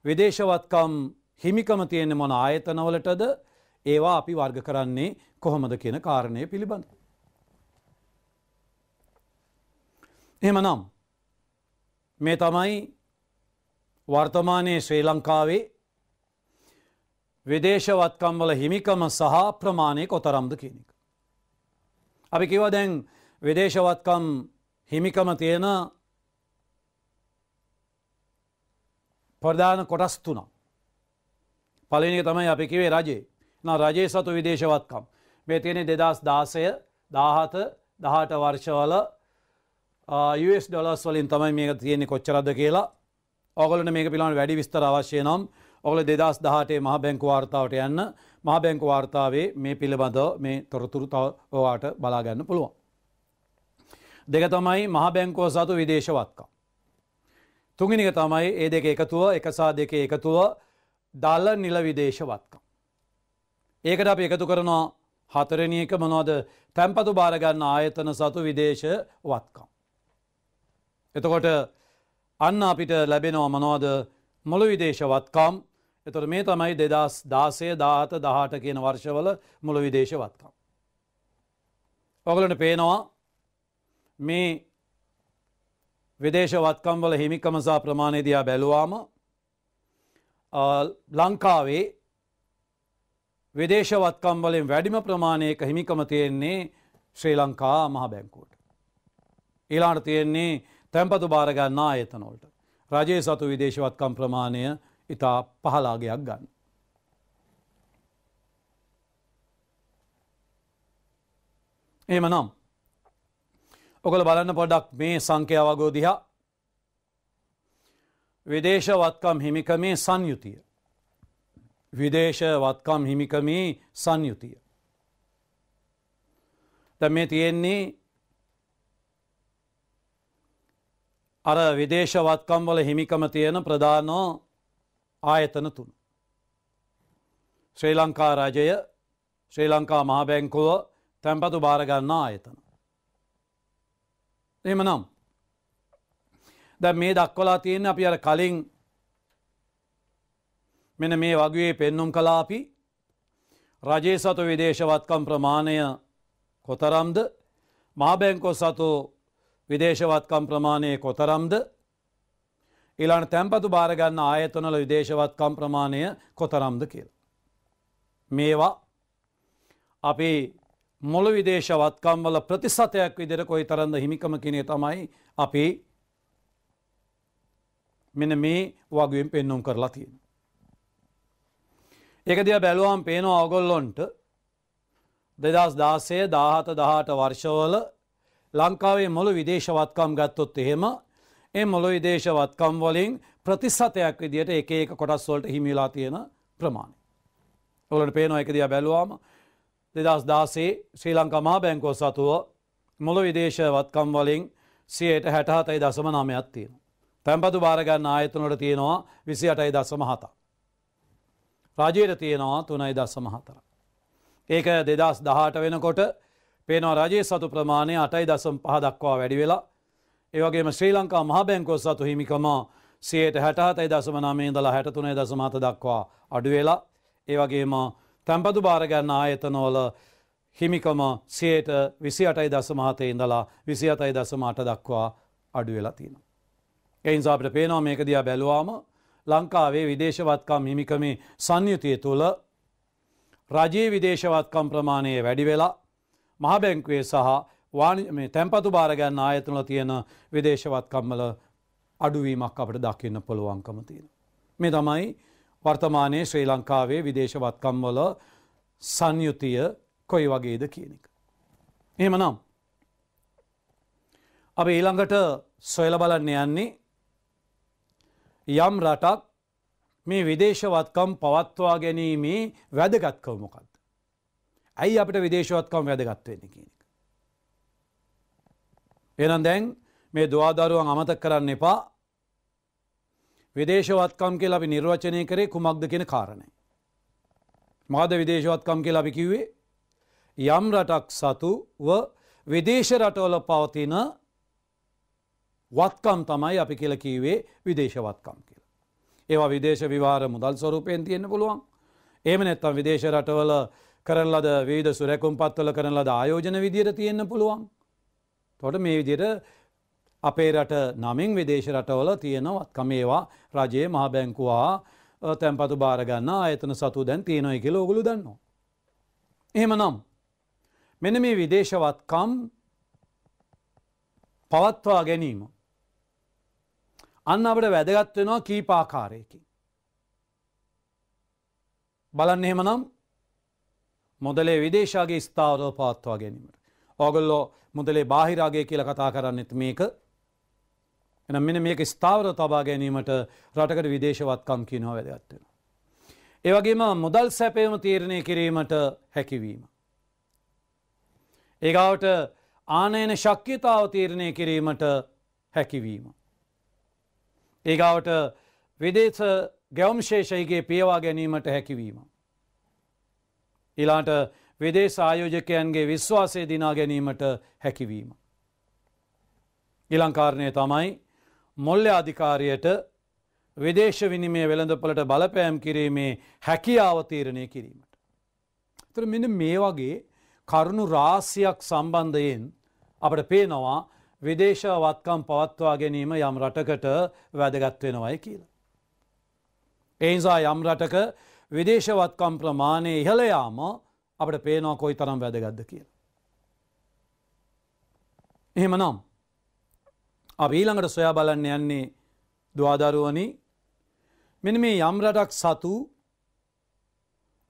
විදේශවත්කම් හිමිකම තියෙන මොන ආයතනවලටද ඒවා අපි වර්ග කරන්නේ කොහොමද කියන කාරණය පිළිබඳ. එහෙම නම් මේ තමයි වර්තමානයේ ශ්‍රී ලංකාවේ විදේශවත්කම්වල හිමිකම සහ ප්‍රමාණය කොතරම්ද කියනක. අපි කිව දැන් විදේශවත්කම් හිමිකම තියෙන ප්‍රධාන කොටස් තුනම්. පලනි තමයි අපි කිවේ රජේ න රජයේ සතු විදේශවත්කම්. මේ තියෙන දෙදස් දාසය දාහත දහට වර්ෂවල US ඩොලස් වලින් තමයි මේක තියෙන්නේ කොච්චරද කියලා ඔගලන මේක පිළන් වැඩි විස්තර අවශ්‍ය නම් ඔගල දෙදස් දහටේ මහ බැංකු වාර්තාවට යන්න මහ බැංකු වාර්තාවේ මේ පිළිබඳ මේ තොරතුරු තවවාට බලාගන්න පුළුවන්. දෙක තමයි මහ බැංකෝ සතු විදේශවත්කම්. තුගිනික තමයි ඒ දෙක එකතුව එකසා දෙක එකතුව දල නිල විදේශවත්කම්. ඒකට අප එකතු කරනවා හතරණියක මොනවද තැන්පතු භාරගන්න ආයතන සතු විදේශ වත්කම්. එතකොට අන්න අපිට ලැබෙනවා මනවාද මුළු විදේශ වත්කම් එතොට මේ තමයි දෙදස් දාසය දාහත දහට කියන වර්ෂවල මුළු විදේශ වත්කම්. ඔගලට පේනවා මේ විදේශ වත්කම් වල හිමිකමසා ප්‍රමාණය දයා බැලුවාම ලංකාවේ විදේශවත්කම් වලින් වැඩිම ප්‍රමාණයක හිමිකම තියෙන්නේ ශ්‍රී ලංකා මහ බැංකුවට. ඊළාට තියෙන්නේ තැන්පතු භාරගන්නා ආයතනවලට. රජයේ සතු විදේශවත්කම් ප්‍රමාණය ඉතා පහලාගයක් ගන්න. එම නම් ඔකළ බලන්න පොඩක් මේ සංකයාවගෝ දිහා විදේශවත්කම් හිමිකමේ සංයුතිය. විදේශවත්කම් හිමිකමී සංයුතිය. ද මේ තියෙන්නේ අර විදේශවත්කම් වල හිමිකම තියෙන ප්‍රධාන ආයතන තුන. ශ්‍රී ලංකා රජය ශ්‍රී ලංකා මහබැංකුව තැන්පතු භාරගන්නා ආයතන. එම නම් ද මේ දක්වලා තියෙන අපි අර කලින් මෙන මේ වගේ පෙන්නුම් කලාපි රජේ සතු විදේශවත්කම් ප්‍රමාණය කොතරම්ද මහබැංකො සතු විදේශවත්කම් ප්‍රමාණය කොතරම්ද ඊළඟ තැන්පතු භාරගන්න ආයතනල විදේශවත්කම් ප්‍රමාණය කොතරම්ද කියලා. මේවා අපි මොළ විදේශවත්කම් වල ප්‍රතිසතයක් විදිර කොයි තරන්ද හිමිකම කිනේ තමයි අපි මෙන මේ වගුවෙන් පෙන්නුම් කරලා තියෙන. එක දිය බැලුවම් පේන අවගොල්ලොන්ට දෙදස් දාසය දාහත දහට වර්ෂවල ලංකාවේ මොළු විදේශවත්කම් ගත්තොත් එහෙම ඒ මොළු විදේශවත්කම් වලින් ප්‍රතිසතයක් විදියට එක එක කොටස් වලට හිමිලා තියෙන ප්‍රමාණය. ඔලට පේනවා එක දිය බැලුවාම දෙදස් දාසේ ශ්‍රී ලංකා මහා බැංකෝ සතුව මොළ විදේශවත්කම් වලින් සියයට හැටහතයි දසම නාමයක් තියෙනවා. තැම්පතු භාරගන්න ආයතනොට තියෙනවා විසි අටයි දස්සම හතා. රජයට තියෙනවා තුනයි දස්සම හතර. ඒක දෙදස් දහට වෙනකොට පේනවා රජයේ සතු ප්‍රමාණය අටයි දසම් පහ දක්වා වැඩි වෙලා ඒවගේම ශ්‍රී ලංකා මහ බැංකෝ සතු හිමිකම සියයට හැටහතයි දසම නමේ දලා හැටතුනේ දසමහත දක්වා අඩුවෙලා ඒවගේම තැම්පතු භාරගන්න ආයතනෝල හිමිකම සයට විසි අටයි දසමහතේ ඉඳලා විසි අතයි දසම අට දක්වා අඩුවෙලා තියෙනවා. එයින්සා අපට පේනවා මේක දිහා බැලුවාම ලංකාවේ විදේශවත්කම් හිමිකමේ සංයුතිය තුළ රජයේ විදේශවත්කම් ප්‍රමාණයේ වැඩි වෙලා මහබැංකුවේ සහ තැන්පතු භාරගන්න ආයතනල තියෙන විදේශවත්කම්මල අඩුවීමක් අපට දකින්න පුළුවන්කම තියෙන. මේ තමයි වර්තමානයේ ශ්‍රී ලංකාවේ විදේශවත්කම්වල සංයුතිය කොයි වගේද කියන එක. එහෙම නම්. අප ඊළඟට සොයල බලන්න යන්නේ යම් රටක් මේ විදේශවත්කම් පවත්වා ගැනීමේ වැදගත්කව මොකක්ද. ඇයි අපට විදේශවත්කම් වැදගත්වවෙන්න කියනක. එනම් දැන් මේ දවාදරුවන් අමතක් කරන්න එපා විදේශවත්කම් කියලා අපි නිර්වචනය කරේ කුමක්ද කියෙන කාරණය. මාද විදේශවත්කම් කියලා අපි කිව්වේ යම් රටක් සතුව විදේශ රටවල පවතින වත්කම් තමයි අපි කියල කීවේ විදේශවත්කම් කියලා. ඒවා විදේශ විවාර මුදල් ස්වරූපයෙන් තියෙන්න්න පුළුවන් ඒම නැත්තම් විදේශ රටවල කරල්ලද වීද සුරැකුම් පත්වල කරන ලද ආයෝජන විදිර තියෙන්න්න පුළුවන්. තොට මේ විදියට අපේ රට නමින් විදේශ රටවල තියෙනවත්කම ඒවා රජයේ මහබැංකුවා තැන්පතු භාරගන්න ආයතන සතු දැන් තියෙනොයි කියල ඔගුලු දන්නවා. එහෙම නම් මෙන මේ විදේශවත්කම් පවත්වා ගැනීම අන්න අපට වැදගත්වෙනවා කීපාකාරයකින්. බලන්න එහෙමනම් මොදලේ විදේශාගේ ස්ථාවරෝ පාත්වා ගැනීමට. ඕගොල්ලෝ මුදලේ බාහිරාගේ කියල කතා කරන්නෙත් මේක එන මෙන මේක ස්ථාවර තබා ගැනීමට රටකට විදේශවත්කම් කියනව වැදගත්වෙන. ඒවගේම මුදල් සැපයම තීරණය කිරීමට හැකිවීම. ඒගාවට ආනයන ශක්්‍යතාව තීරණය කිරීමට හැකිවීම. ඒගාවට විදේශ ගැවම්ශේෂයගේ පියවා ගැනීමට හැකිවීම. ඉලාට විදේශ ආයෝජකයන්ගේ විශ්වාසය දිනා ගැනීමට හැකිවීම. ඉලංකාරණය තමයි මොල්ල අධිකාරයට විදේශ විනිමේ වෙළඳපලට බලපෑම් කිරීමේ හැකි අවතීරණය කිරීමට. තර මෙ මේ වගේ කරුණු රාසියක් සම්බන්ධයෙන් අපට පේනවා විදේශ වත්කම් පවත්වා ගැනීම යම් රටකට වැදගත්වෙනවයි කියලා. එනිසා යම් රටක විදේශවත්කම් ප්‍රමාණය ඉහලයාම අපට පේනවා කොයි තරම් වැදගත්ද කියලා. එහෙම නම් අවීළඟට සොයා බලන්න යන්නේ දවාදරුවනි මෙන මේ යම් රටක් සතු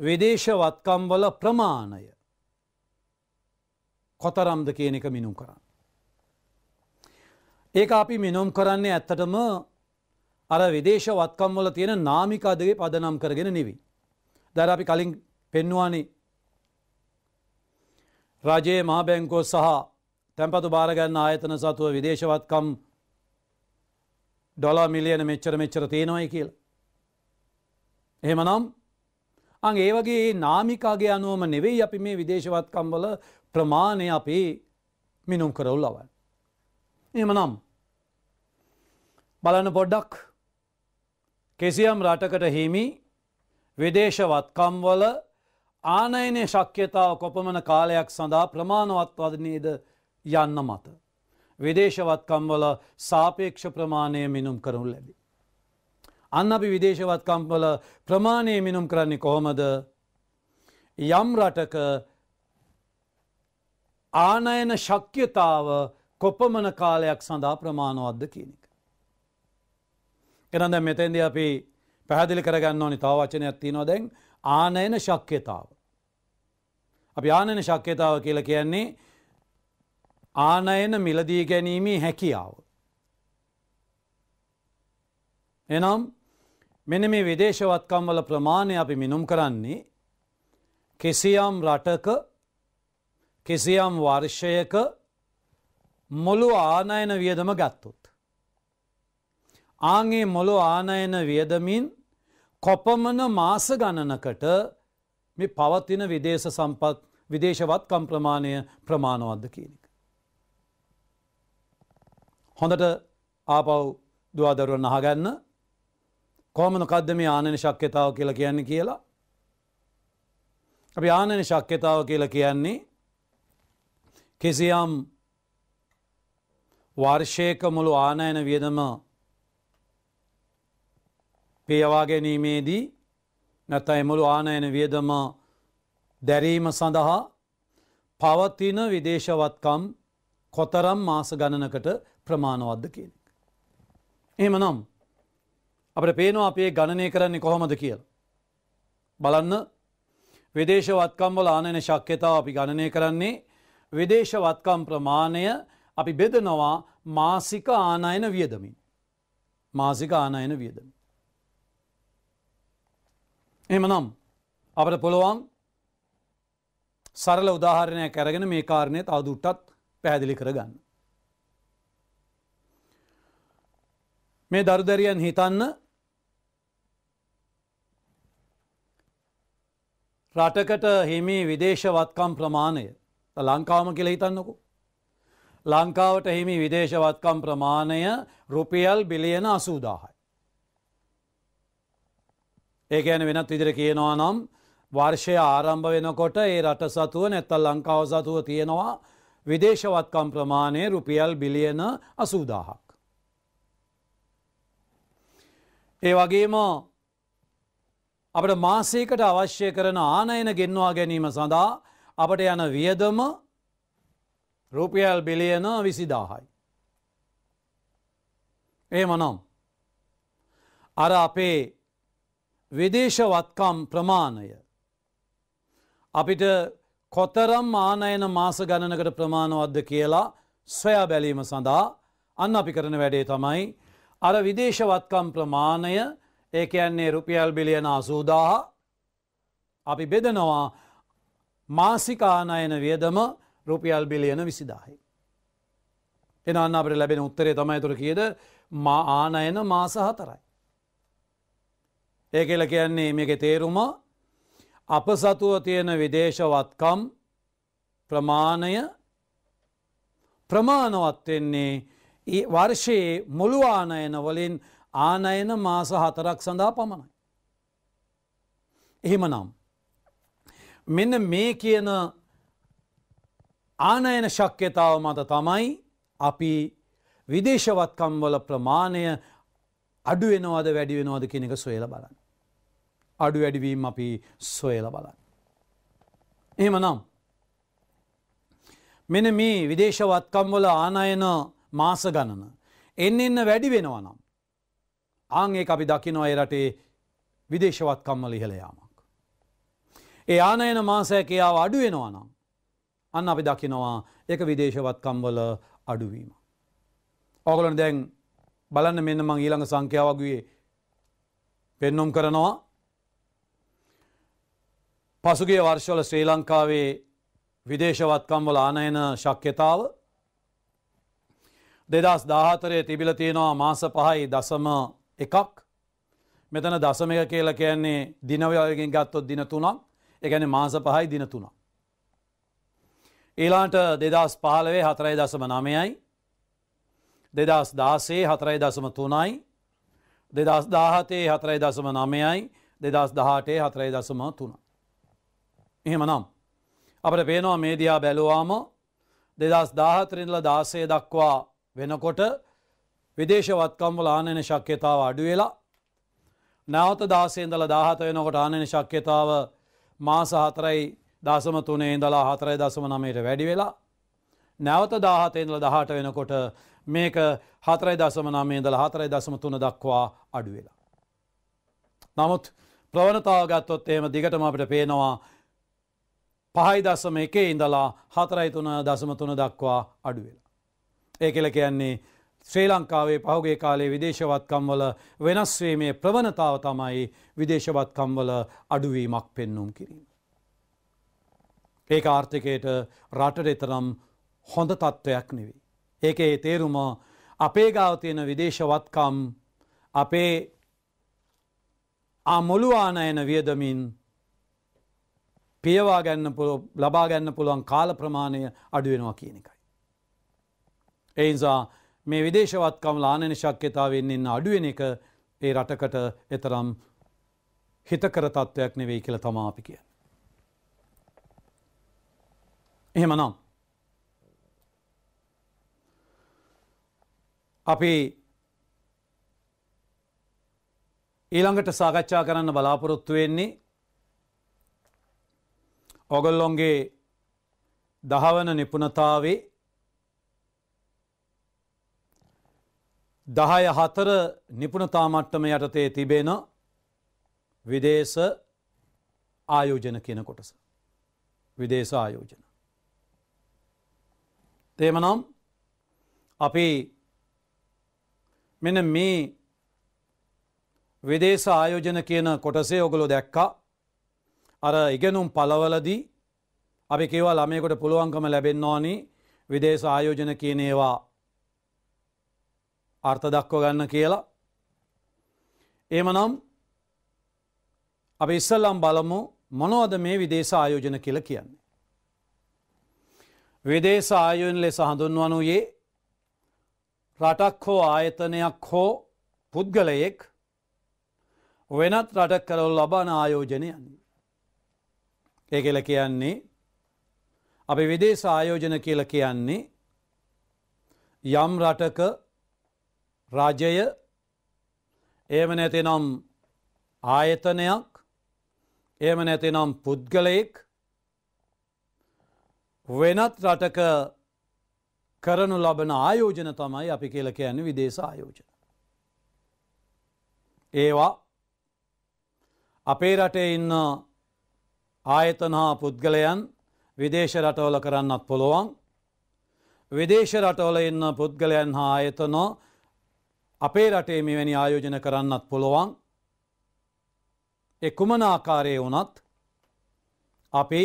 විදේශවත්කම්වල ප්‍රමාණය කොතරම්ද කියන එක මිනුම් කරන්න. ඒක අපි මිනුම් කරන්නේ ඇත්තටම අර විදේශ වත්කම්වල තියෙන නාමිකාදගේ පදනම් කරගෙන නෙවී. දැර අපි කලින් පෙන්වානි රජයේ මහබැංකෝ සහ තැන්පතු භාරගන්න ආයතන සතුව විදේශවත්කම් ඩොලා මිලියන මෙච්චර මෙච්චර තියෙනවයි කියල. එහෙමනම් අං ඒ වගේ නාමිකාගේ අනුවම නෙවෙයි අපි මේ විදේශවත්කම්වල ප්‍රමාණය අපි මිනුම් කරවුල් ලවයි. එහෙමනම් බලන පොඩ්ඩක් කෙසියම් රටකට හිමි විදේශවත්කම්වල ආනයනය ශක්්‍යතාව කොපමන කාලයක් සඳහා ප්‍රමාණවත්වදනේද යන්න මත. විදේශවත්කම්වල සාපේක්ෂ ප්‍රමාණය මිනුම් කරුන් ලැබි. අන්න අපි විදේශවත්කම්වල ප්‍රමාණය මිනුම් කරන්නේ කොහොමද යම් රටක ආනයන ශක්්‍යතාව කොපමන කාලයක් සඳහා ප්‍රමාණවද්ද කියනෙක. එනම් දැ මෙතෙන්ද අපි පැහැදිලි කරගන්න ඕනි තව වචනයක් තිනෝ දැන් ආනයන ශක්්‍යතාව. අපි ආනයන ශක්්‍යතාව කියල කියන්නේ ආනයන මිලදී ගැනීමේ හැකියාව. එනම් මෙන මේ විදේශවත්කම්වල ප්‍රමාණය අපි මිනුම් කරන්නේ කෙසියම් රටක කෙසියම් වර්ෂයක මොළු ආනයන වියදම ගත්තුත්. ආගේ මොලො ආනයන වියදමින් කොපමන මාස ගණනකට මේ පවත්තින විදේශ සම්පත් විදේශවත් කම්ප්‍රමාණය ප්‍රමාණවද්ද කියනක. හොඳට ආපව් දවාදරුව නහගන්න කෝමන කද්ද මේ ආනන ශක්්‍යතාව කියලා කියන්න කියලා. අපි ආනන ශක්්‍යතාව කියලා කියන්නේ කෙසියම් වර්ෂයක මුළු ආනයන වියදම පියවා ගැනීමේදී නැත එමුළු ආනයන වියදම දැරීම සඳහා පවතින විදේශවත්කම් කොතරම් මාස ගණනකට ප්‍රමාණවද්ද කියන එක. එහෙම නම් අපට පේනවා අපේ ගණනය කරන්නේ කොහොමද කියල. බලන්න විදේශවත්කම් වල ආනයන ශක්්‍යතාව අපි ගණනය කරන්නේ විදේශවත්කම් ප්‍රමාණය අපි බෙදනවා මාසික ආනයන වියදමින්. මාසික ආනයන වියදමින්. එමනම් අපට පොළොවන් සරල උදාහරණය කැරගෙන මේ කාරණය අවදුට්ටත් පැහැදිලි කරගන්න. මේ දරුදැරියන් හිතන්න රටකට හිමි විදේශවත්කම් ප්‍රමාණය ලංකාවම කියල හිතන්නකු. ලංකාවට හිමි විදේශවත්කම් ප්‍රමාණය රුපියල් බිලියන අසූදාහයි. ඒක යන වෙනත් විදිර කියනවා නම් වර්ෂය ආරම්භ වෙනකොට ඒ රට සතුව නැත්තල් ලංකාව සතුව තියෙනවා විදේශවත්කම් ප්‍රමාණය රුපියල් බිලියන අසූදාහක්. ඒ වගේම අපට මාසයකට අවශ්‍ය කරන ආනයන ගෙන්වා ගැනීම සඳහා අපට යන වියදම රුපියල් බිලියන විසිදාහයි. ඒ මනම්. අර අපේ විදේශවත්කම් ප්‍රමාණය. අපිට කොතරම් ආනයන මාස ගණනකට ප්‍රමාණවද්ද කියලා සොයා බැලීම සඳහා අන්න අපි කරන වැඩේ තමයි අර විදේශවත්කම් ප්‍රමාණය ඒක යන්නේ රුපියල් බිලියන අසූදාහ අපි බෙදනවා මාසිකානයන වියදම රුපියල් බිලියන විසිදාහි. එනන්න අපට ලැබෙන උත්තරේ තමයි තුර කියද ආනයන මාස හතරයි. ඒ කියල කියන්නේ මේක තේරුම අප සතුව තියෙන විදේශවත්කම් ප්‍රමාණය ප්‍රමාණවත්වෙන්නේ ඒ වර්ෂයේ මුළු ආනයන වලින් ආනයන මාස හතරක් සඳහා පමණයි. එහෙම නම්. මෙන්න මේ කියන ආනයන ශක්්‍යතාව මත තමයි අපි විදේශවත්කම්වල ප්‍රමාණය අඩු වෙනවාද වැඩි වෙනවාද කියන එක සොයල බලන්න. අඩු වැඩිවීම අපි සොයල බලන්න. එහෙම නම්. මෙන මේ විදේශවත්කම්වල ආනයන මාස ගණන. එන්න එන්න වැඩි වෙනවා නම්. ආංඒ අපි දකිනවා රටේ විදේශවත්කම්වල ඉහළ යාමක්. ඒ ආනයන මාසයකයාව අඩු වෙනවා නම්. අන්න අපි දකිනවා එක විදේශවත්කම්වල අඩුවීම. ඕගලන් දැන් බලන්න මෙන්න මං ඊළඟ සංඛ්‍යාවගුවේ පෙන්නුම් කරනවා පසුගේ වර්ෂවල ශ්‍රී ලංකාවේ විදේශවත්කම්වල ආනයන ශක්්‍යතාව දෙදස් දාහතරය තිබිල තියෙනවා මාස පහයි දසම එකක් මෙතන දසම එක කියල කියන්නේ දිනවයගෙන් ගත්තොත් දින තුනක් එකැන මාස පහයි දින තුනක්. ඊලාන්ට දෙදස් පහලවේ හතරයි දසම නමයයි දෙදස් දාසේ හතරයි දසම තුනයි දෙදස් දාහතේ හතරයි දසම නමයයි දෙදස් දහටේ හතරයි දසම තුන. එහෙම නම්. අපට පේනවා මේදයා බැලුවාම දෙදස් දාහතරින්ල දාසේ දක්වා වෙනකොට විදේශවත්කම්වල ආනන ශක්්‍යතාව අඩුවෙලා නැවත දාසේන්දල දාහත වෙනකොට ආනන ශක්්‍යතාව මාස හතරයි දසම තුනේ ඉඳලා හතරයි දසම නමයට වැඩි වෙලා නැවත දාහතේන්දල දහට වෙනකොට මේක හතරයි දසම නමේ දල හතරයි දසම තුන දක්වා අඩුවෙලා. නමුත් ප්‍රවණතාවගත්තොත් එම දිගටම අපට පේනවා පහයි දසම එකේ ඉඳලා හතරයි තුන දසම තුන දක්වා අඩුවෙලා. ඒ කෙල කියන්නේ ශ්‍රී ලංකාවේ පහුගේ කාලේ විදේශවත්කම්වල වෙනස්වීමේ ප්‍රවණතාව තමයි විදේශවත්කම්වල අඩුවීමක් පෙන්නුම් කිරීම. ඒක ආර්ථිකයට රටට එතරම් හොඳ තත්ත්වයක් නෙවෙයි. ඒකේ තේරුම අපේ ගාව තියෙන විදේශවත්කම් අපේ මුළුවානයන වියදමින් පියවා ගැන්න ලබා ගැන්න පුළුවන් කාල ප්‍රමාණය අඩුවෙනවා කියන එකයි. එයිසා මේ විදේශවත්කම් ලානන ශක්්‍යතාවෙන් එන්න අඩුවෙන එක ඒ රටකට එතරම් හිතකර තත්ත්වයක් නෙවෙයි කියල තමා අපි කිය. එහෙම නම්. අපි ඊළඟට සාකච්ඡා කරන්න බලාපොරොත්තු වෙන්නේ ඔගොල්ලොන්ගේ දහවන නිපුණතාවේ දහය හතර නිපුණතා මට්ටම යටතේ තිබෙන විදේශ ආයෝජන කියන කොටස. විදේශ ආයෝජන. තේමනම් අපි මෙන මේ වෙදේශ ආයෝජන කියන කොටසේ ඔගොලො දැක්කා අර ඉගෙනුම් පලවලදී අපි කියවා ළමයකොට පුළුවන්කම ලැබෙන්න ඕනි විදේශ ආයෝජන කියනේවා අර්ථ දක්ව ගන්න කියලා. ඒමනම් අපි ඉස්සල්ලම් බලමු මොනවද මේ විදේශ ආයෝජන කියල කියන්නේ. විදේශ ආයෝජන ලෙස හඳුන්වනුයේ රටක් හෝ ආයතනයක් හෝ පුද්ගලයෙක් වෙනත් රටක් කරල් ලබාන ආයෝජනයන්නේ. ඒ කියල කියන්නේ අපි විදේශ ආයෝජන කියල කියන්නේ යම් රටක රජය එම නැතිනම් ආයතනයක් එම නැතිනම් පුද්ගලයෙක් වෙනත් රටක කරනු ලබන ආයෝජන තමයි අපි කියල කියන්න විදේශ ආයෝජන. ඒවා අපේ රටේ ඉන්න ආයතන හා පුද්ගලයන් විදේශ රටවල කරන්නත් පොළොවන් විදේශ රටවල ඉන්න පුද්ගලයන් හා ආයතනෝ අපේ රටේ මෙවැනි ආයෝජන කරන්නත් පොළොවන් එකුමන ආකාරය වනත් අපි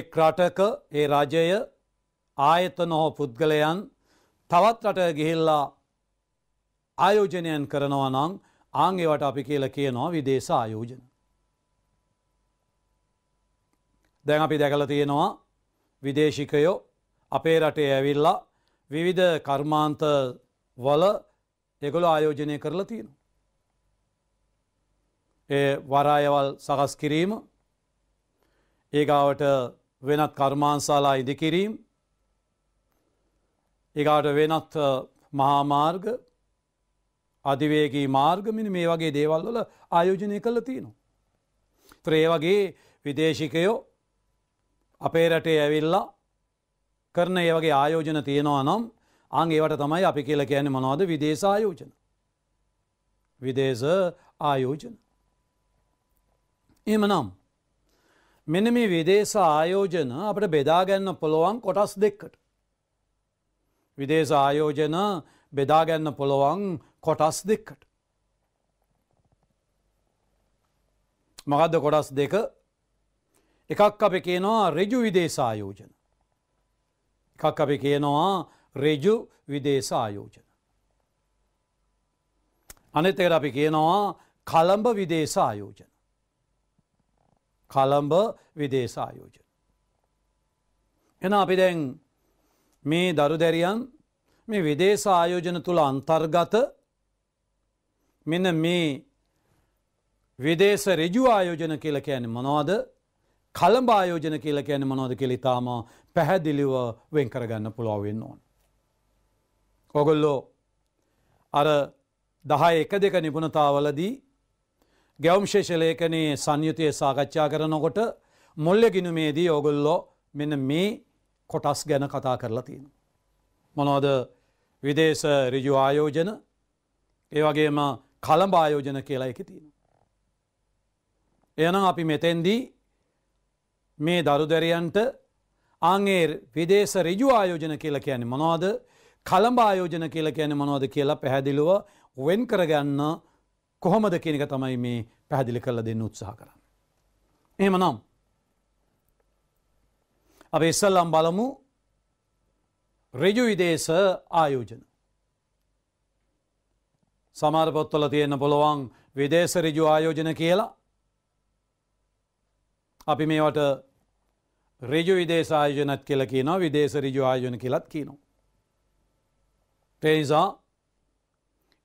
එක් රටක ඒ රජය ආයතන හෝ පුද්ගලයන් තවත් රට ගිහිල්ලා ආයෝජනයන් කරනවා නම් ආංගේවට අපි කියල කියනවා විදේශ ආයෝජන. දැන් අපි දැකල තියෙනවා විදේශිකයෝ අපේ රටේ ඇවිල්ලා විවිධ කර්මාන්ත වල එකොල ආයෝජනය කරලා තියෙන. ඒ වරායවල් සකස් කිරීම ඒගාවට වෙනත් කර්මාන්සාලා ඉදිකිරීම ඒකාට වෙනත් මහාමාර්ග අධිවේගේ මාර්ගමිනි මේ වගේ දේවල්වල ආයෝජනය කළ තියෙනවා. ත්‍රේ වගේ විදේශිකයෝ අපේ රටේ ඇවිල්ලා කරන ඒ වගේ ආයෝජන තියෙනවා නම් අං ඒවට තමයි අපි කියල කියන්නේ මොනවද විදේශ ආයෝජන. විදේශ ආයෝජන. එම නම් මෙන මේ විදේශ ආයෝජන අපට බෙදාගන්න පොළොවන් කොටස් දෙක්කට. විදේශ ආයෝජන බෙදාගැන්න පොළොවන් කොටස් දෙක්කට. මගදද කොටස් දෙක එකක් අප කියනවා රෙජු විදේශායෝජන. එකක් අපි කියනවා රෙජු විදේශායෝජන. අනෙතකට අපි කියනවා කළම්ඹ විදේශායෝජන. කළම්ඹ විදේශායෝජන. එන අපි දැන් මේ දරු දැරියන් මේ විදේශ ආයෝජන තුළ අන්තර්ගත මෙන මේ විදේශ රජු ආයෝජන කියලක ඇන මනවාද කළඹ ආයෝජන කියලක ඇන මනවාද කෙලිතාම පැහැදිලිව වෙන් කරගන්න පුළුවවෙන්න ඕන්. ඔගොල්ලෝ අර දහය එක දෙක නිපුණතාවලදී ගැවම්ශේෂ ලේකනයේ සංයුතිය සාකච්ඡා කරනකොට මුල්ල ගිනුමේදී ඔගොල්ලෝ මෙන මේ කොටස් ගැන කතා කරලා තියෙන. මොනවද විදේශ රිජු ආයෝජන ඒ වගේම කළඹ ආයෝජන කියලා එක තියෙන. එයනම් අපි මෙතෙන්දී මේ දරුදැරියන්ට ආංගේ විදේශ රිජු ආයෝජන කියලා කියන්නේ මොනවද කළඹ ආයෝජන කියලා කියන්නේ මොනවද කියලා පැහැදිලිව වෙන් කරගන්න කොහොමද කියනක තමයි මේ පැහැදිලි කරලා දෙන්න උත්සාහ කරන්න. එහෙම නම් අප ඉස්සල්ලම් බලමු රජු විදේශ ආයෝජන. සමාර පොත්තොල තියෙන පොළොවන් විදේශ රජු ආයෝජන කියලා. අපි මේවට රජු විදේශ ආයෝජනත් කියල කියනවා විදේශ රජු ආයෝජන කියලත් කියනවා. ටේනිසා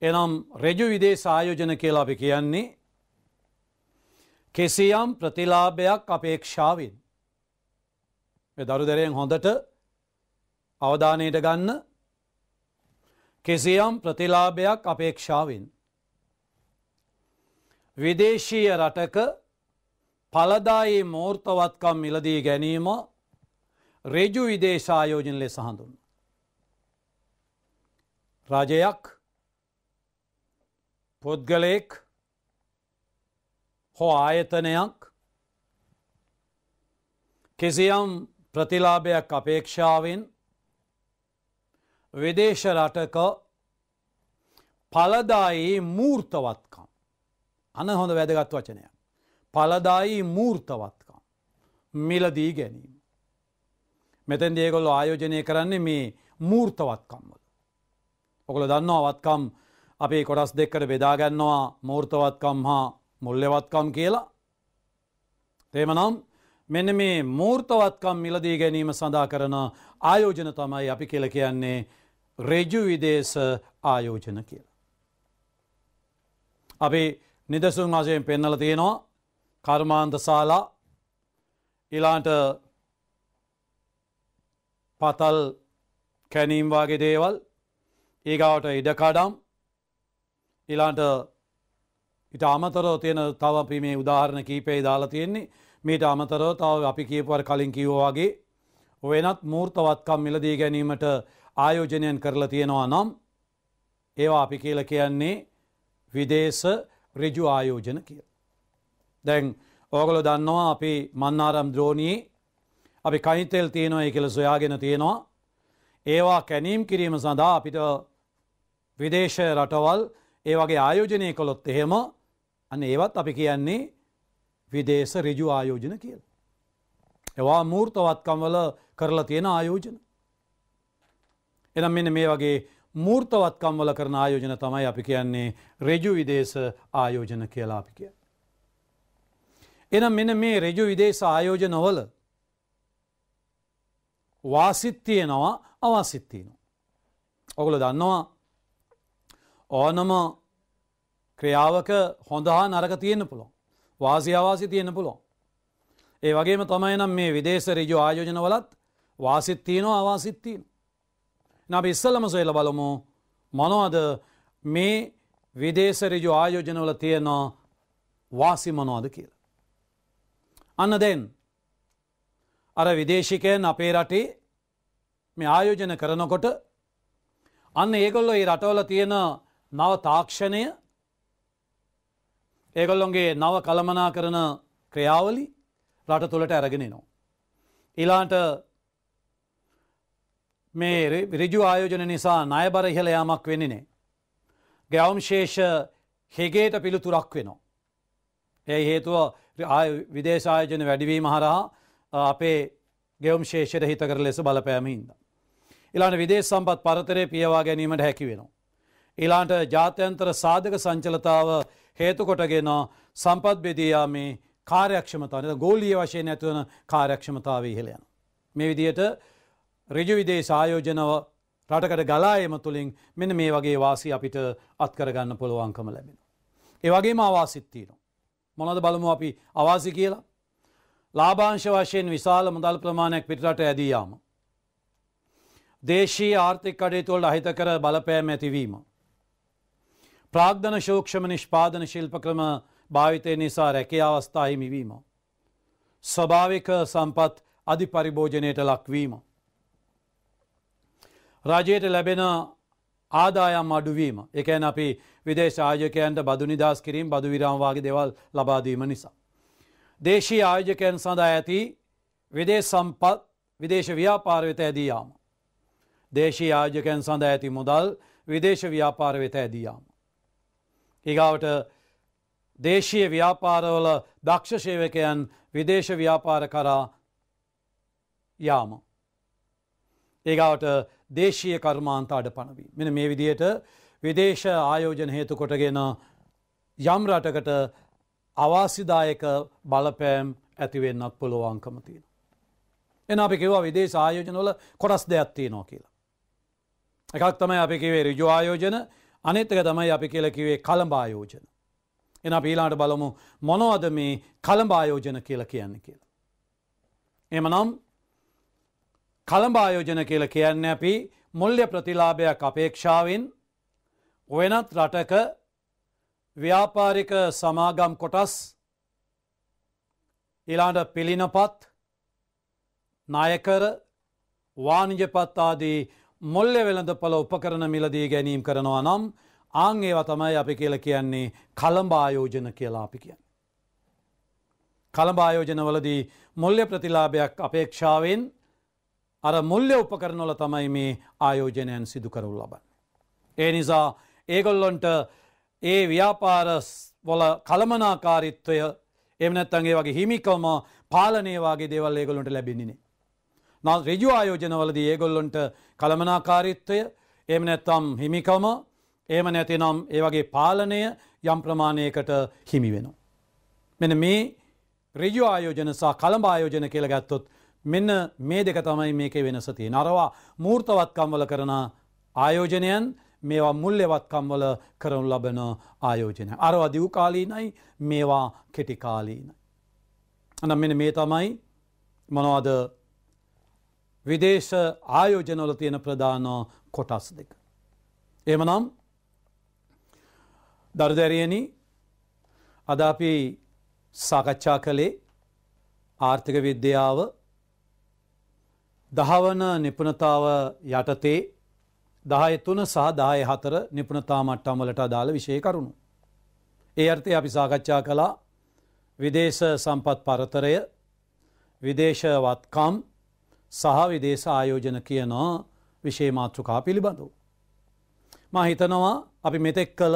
එනම් රජු විදේශ ආයෝජන කියලා අපි කියන්නේ කෙසියම් ප්‍රතිලාභයක් අපේක්ෂාවෙන්. දරුදරයෙන් හොඳට අවධානයට ගන්න කෙසියම් ප්‍රතිලාභයක් අපේක්ෂාවෙන්. විදේශීය රටක පලදායේ මෝර්තවත්කම් මිලදී ගැනීම රෙජු විදේශායෝජන ලෙස හඳුන්. රජයක් පුද්ගලයෙක් හෝ ආයතනයක් කෙසියම් ප්‍රතිලාභයක් අපේක්ෂාවෙන් විදේශ රටක පලදායේ මූර්තවත්කම් අන හොඳ වැදගත් වචනයක්. පලදායි මූර්තවත්කම් මිලදී ගැනීම. මෙතැන් දේගොල්ල ආයෝජනය කරන්නේ මේ මූර්තවත්කම්වල. ඔකොල දන්නවත්කම් අපේ කොටස් දෙක්කට බෙදාගන්නවා මූර්තවත්කම් හා මුල්ලෙවත්කම් කියලා. තේමනම් මෙන මේ මූර්තවත්කම් මිලදී ගැනීම සඳහා කරන ආයෝජන තමයි අපි කියල කියන්නේ රෙජු විදේශ ආයෝජන කියලා. අපි නිදසුන් වශයෙන් පෙන්නල තියෙනවා කර්මාන්ත සාලා ඉලාන්ට පතල් කැනීම් වගේ දේවල් ඒගාවට ඉඩකඩම් ඉලාන්ට ඉට අමතරව තියෙන තව අපි මේ උදාහරණ කීපේ දාලා තියෙන්නේ මේට අමතරව තව අපි කියපුවර කලින් කිවෝවාගේ වෙනත් මූර්තවත්කම් මිලදී ගැනීමට ආයෝජනයන් කරලා තියෙනවා නම් ඒවා අපි කියල කියන්නේ විදේශ රිජු ආයෝජන කිය. දැන් ඕගොල දන්නවා අපි මන්නාරම් ද්‍රෝණී අපි කයිතෙල් තියෙනවා කියල සොයාගෙන තියෙනවා ඒවා කැනීම් කිරීම සඳහා අපිට විදේශ රටවල් ඒ වගේ ආයෝජනය කොළොත් එහෙම අන්න ඒවත් අපි කියන්නේ විදේශ රිජු ආයෝජන කියල. එවා මූර්තවත්කම්වල කරලා තියෙන ආයෝජන. එනම් මෙන්න මේ වගේ මූර්තවත්කම්වල කරන ආයෝජන තමයි අපි කියන්නේ රෙජු විදේශ ආයෝජන කියලා අපි කිය. එනම් මෙන මේ රෙජු විදේශ ආයෝජනවල වාසිත්තියනවා අවාසිත්තියනවා. ඔගුල දන්නවා ඕනම ක්‍රියාවක හොඳහා නරක තියෙන්න්න පුළොන්. වාසි අවාසි තියෙන පුළුවන්. ඒ වගේම තමයි නම් මේ විදේශ රජු ආයෝජනවලත් වාසිත්තියනවා අවාසිත්තියන. නබ ඉස්සලම සොයල බලමු මොනවද මේ විදේශ රජු ආයෝජනවල තියෙනවා වාසි මොනවාද කියලා. අන්න දැන් අර විදේශිකයන් අපේ රටේ මේ ආයෝජන කරනකොට අන්න ඒගොල්ලො ඒ රටවල තියෙන නව තාක්ෂණය ඒගොල්ලොන්ගේ නව කළමනා කරන ක්‍රියාවලි රට තුළට ඇරගෙන නවා. ඉලාන්ට මේ රිජු ආයෝජන නිසා නයබර ඉහළ යාමක් වෙන්නේනේ. ග්‍යවම්ශේෂ හෙගේට පිළිතුරක් වෙනවා. ඒ හේතුව විදේශායෝජන වැඩිවීම හරහා අපේ ගෙවම්ශේෂයට හිතකර ලෙස බලපෑමහින්ද. ඉලාන විදේශ සම්පත් පරතරය පියවා ගැනීමට හැකි වෙනවා. ඉලාන්ට ජාත්‍යන්තර සාධක සංචලතාව හේතු කොටගෙන සම්පත් බෙදයාමේ කාර්යක්ෂමතාව ගෝලිය වශයෙන් ඇතිවන කාර්යක්ෂමතාව ඉහළයන. මේ විදියට රජුවිදේ සායෝජනව රටකට ගලායම තුළින් මෙන මේ වගේ වාසි අපිට අත්කරගන්න පුළුවන්කම ලැබෙන. ඒවගේ ආවාසිත්තිීනු. මොනද බලමු අපි අවාසි කියලා. ලාභාංශ වශයෙන් විශාල මුදල් ප්‍රමාණයක් පිටරට ඇදීයාම. දේශී ආර්ථික කඩේතුවල් අහිතකර බලපෑම ඇතිවීම. ಪ್ರಾಗ್ಧನ ಶೋಕ್ಷಮ ನಿಷ್ಪಾದನ ಶಿಲ್ಪಕ್ರಮ ಭಾವಿತೆ ನಿಸಾರ ರೆಕೆಯವಸ್ಥಾ හිමිවීම. ස්වභාවික සම්පත් අධි පරිභෝජනයට ලක්වීම. රජයට ලැබෙන ආදායම් අඩුවීම එකැන් අපි විදේශ ආයෝජකයන්ට බදු නිදහස් කිරීම බදු විරාමවාගේ දෙවල් ලබාදීම නිසා. දේශී ආයෝජකයන් සඳහා ඇති විදේශ සම්පත් විදේශ ව්‍යාපාර වෙත ඇදී යාම. දේශී ආයෝජකයන් සඳහා ඇති මුදල් විදේශ ව්‍යාපාර වෙත ඇදී යාම. ඒගාවට දේශීය ව්‍යාපාරවල දක්ෂශේවකයන් විදේශ ව්‍යාපාර කරා යාම. ඒගාවට දේශීය කර්මාන්ත අඩ පණවී. මෙන මේ විදියට විදේශ ආයෝජන හේතු කොටගෙන යම් රටකට අවාසිදායක බලපෑම් ඇතිවෙන්නත් පුළුවන්කම තියෙන. එන අපි කිවවා විදේශ ආයෝජනවල කොටස් දෙයක් තියනෝ කියලා. එකක් තමයි අපි කිවේ රජු ආයෝජන අනෙත්තක තමයි අපි කියලකිවේ කළඹායෝජන. එන පීලාට බලමු මොනවද මේ කළඹායෝජන කියලා කියන්න කියලා. එම නම් කළඹායෝජන කියල කියන්න අපි මුල්්‍ය ප්‍රතිලාභයක් අපේක්ෂාවෙන් වෙනත් රටක ව්‍යාපාරික සමාගම් කොටස් ඊලාට පිළිනපත් නායකර වාණජපත් ආදී මොල්ල වෙළඳ පල උපකරන මිලදී ගැනීම් කරනවා නම් ආං ඒව තමයි අපි කියල කියන්නේ කළඹායෝජන කියලා අපි කියන්න. කළඹායෝජනවලදී මොල්්‍ය ප්‍රතිලාභයක් අපේක්ෂාවෙන් අර මුල්්‍ය උපකරනොල තමයි මේ ආයෝජනයන් සිදුකරුල් ලබන්න. ඒ නිසා ඒගොල්ලොන්ට ඒ ව්‍යාපාර වොල කළමනාකාරිත්වය එමනැත්තන්ගේ වගේ හිමිකම පාලනයවාගේ දේවල් ඒගොලොට ලැබිණිනේ. රජු ආයෝජනවලදී ඒගොල්ලොන්ට කළමනාකාරිත්වය එම නැත්තම් හිමිකම ඒම නැතිනම් ඒවගේ පාලනය යම් ප්‍රමාණයකට හිමි වෙනවා. මෙන මේ රජු ආයෝජන සහ කළඹ ආයෝජන කියල ගත්තොත් මෙන්න මේ දෙක තමයි මේක වෙනසති. නරවා මූර්තවත්කම්වල කරන ආයෝජනයන් මේවා මුල්ලෙවත්කම්වල කරනු ලබන ආයෝජනය. අරවා දිව්කාලීනයි මේවා කෙටිකාලීනයි. අනම් මෙන මේ තමයි මොනවාද විදේශ ආයෝජනවල තියෙන ප්‍රධාන කොටස් දෙක. එමනම් දරුදැරියනි අද අපි සාකච්ඡා කළේ ආර්ථික විද්‍යාව දහවන නිපුණතාව යටතේ දහය තුන සහ දාය හතර නිපුණතා මට්ටම්වලට අදාළ විෂය කරුණු. ඒ අර්ථය අපි සාකච්ඡා කළා විදේශ සම්පත් පරතරය විදේශවත්කම් සහ විදේශ ආයෝජන කියන විශේමාතෘකා පිළිබඳු. මහිතනවා අපි මෙතෙක් කළ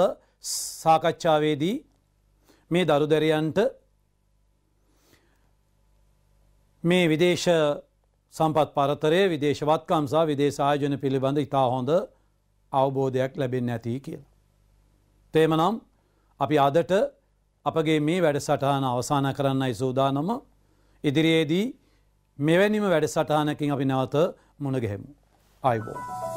සාකච්ඡාවේදී මේ දරුදැරියන්ට මේ විදේශ සම්පත් පරතරය විදේශවත්කම් සහ විදේශ ආයෝජන පිළිබඳ ඉතා හොඳ අවබෝධයක් ලැබෙන් ඇති කියලා. තේමනම් අපි අදට අපගේ මේ වැඩසටහන අවසාන කරන්නයි සූදානම ඉදිරියේදී මෙවැනිම වැඩසටහනකින් අපි නැවත මුණගැහෙමු. අයිබෝ.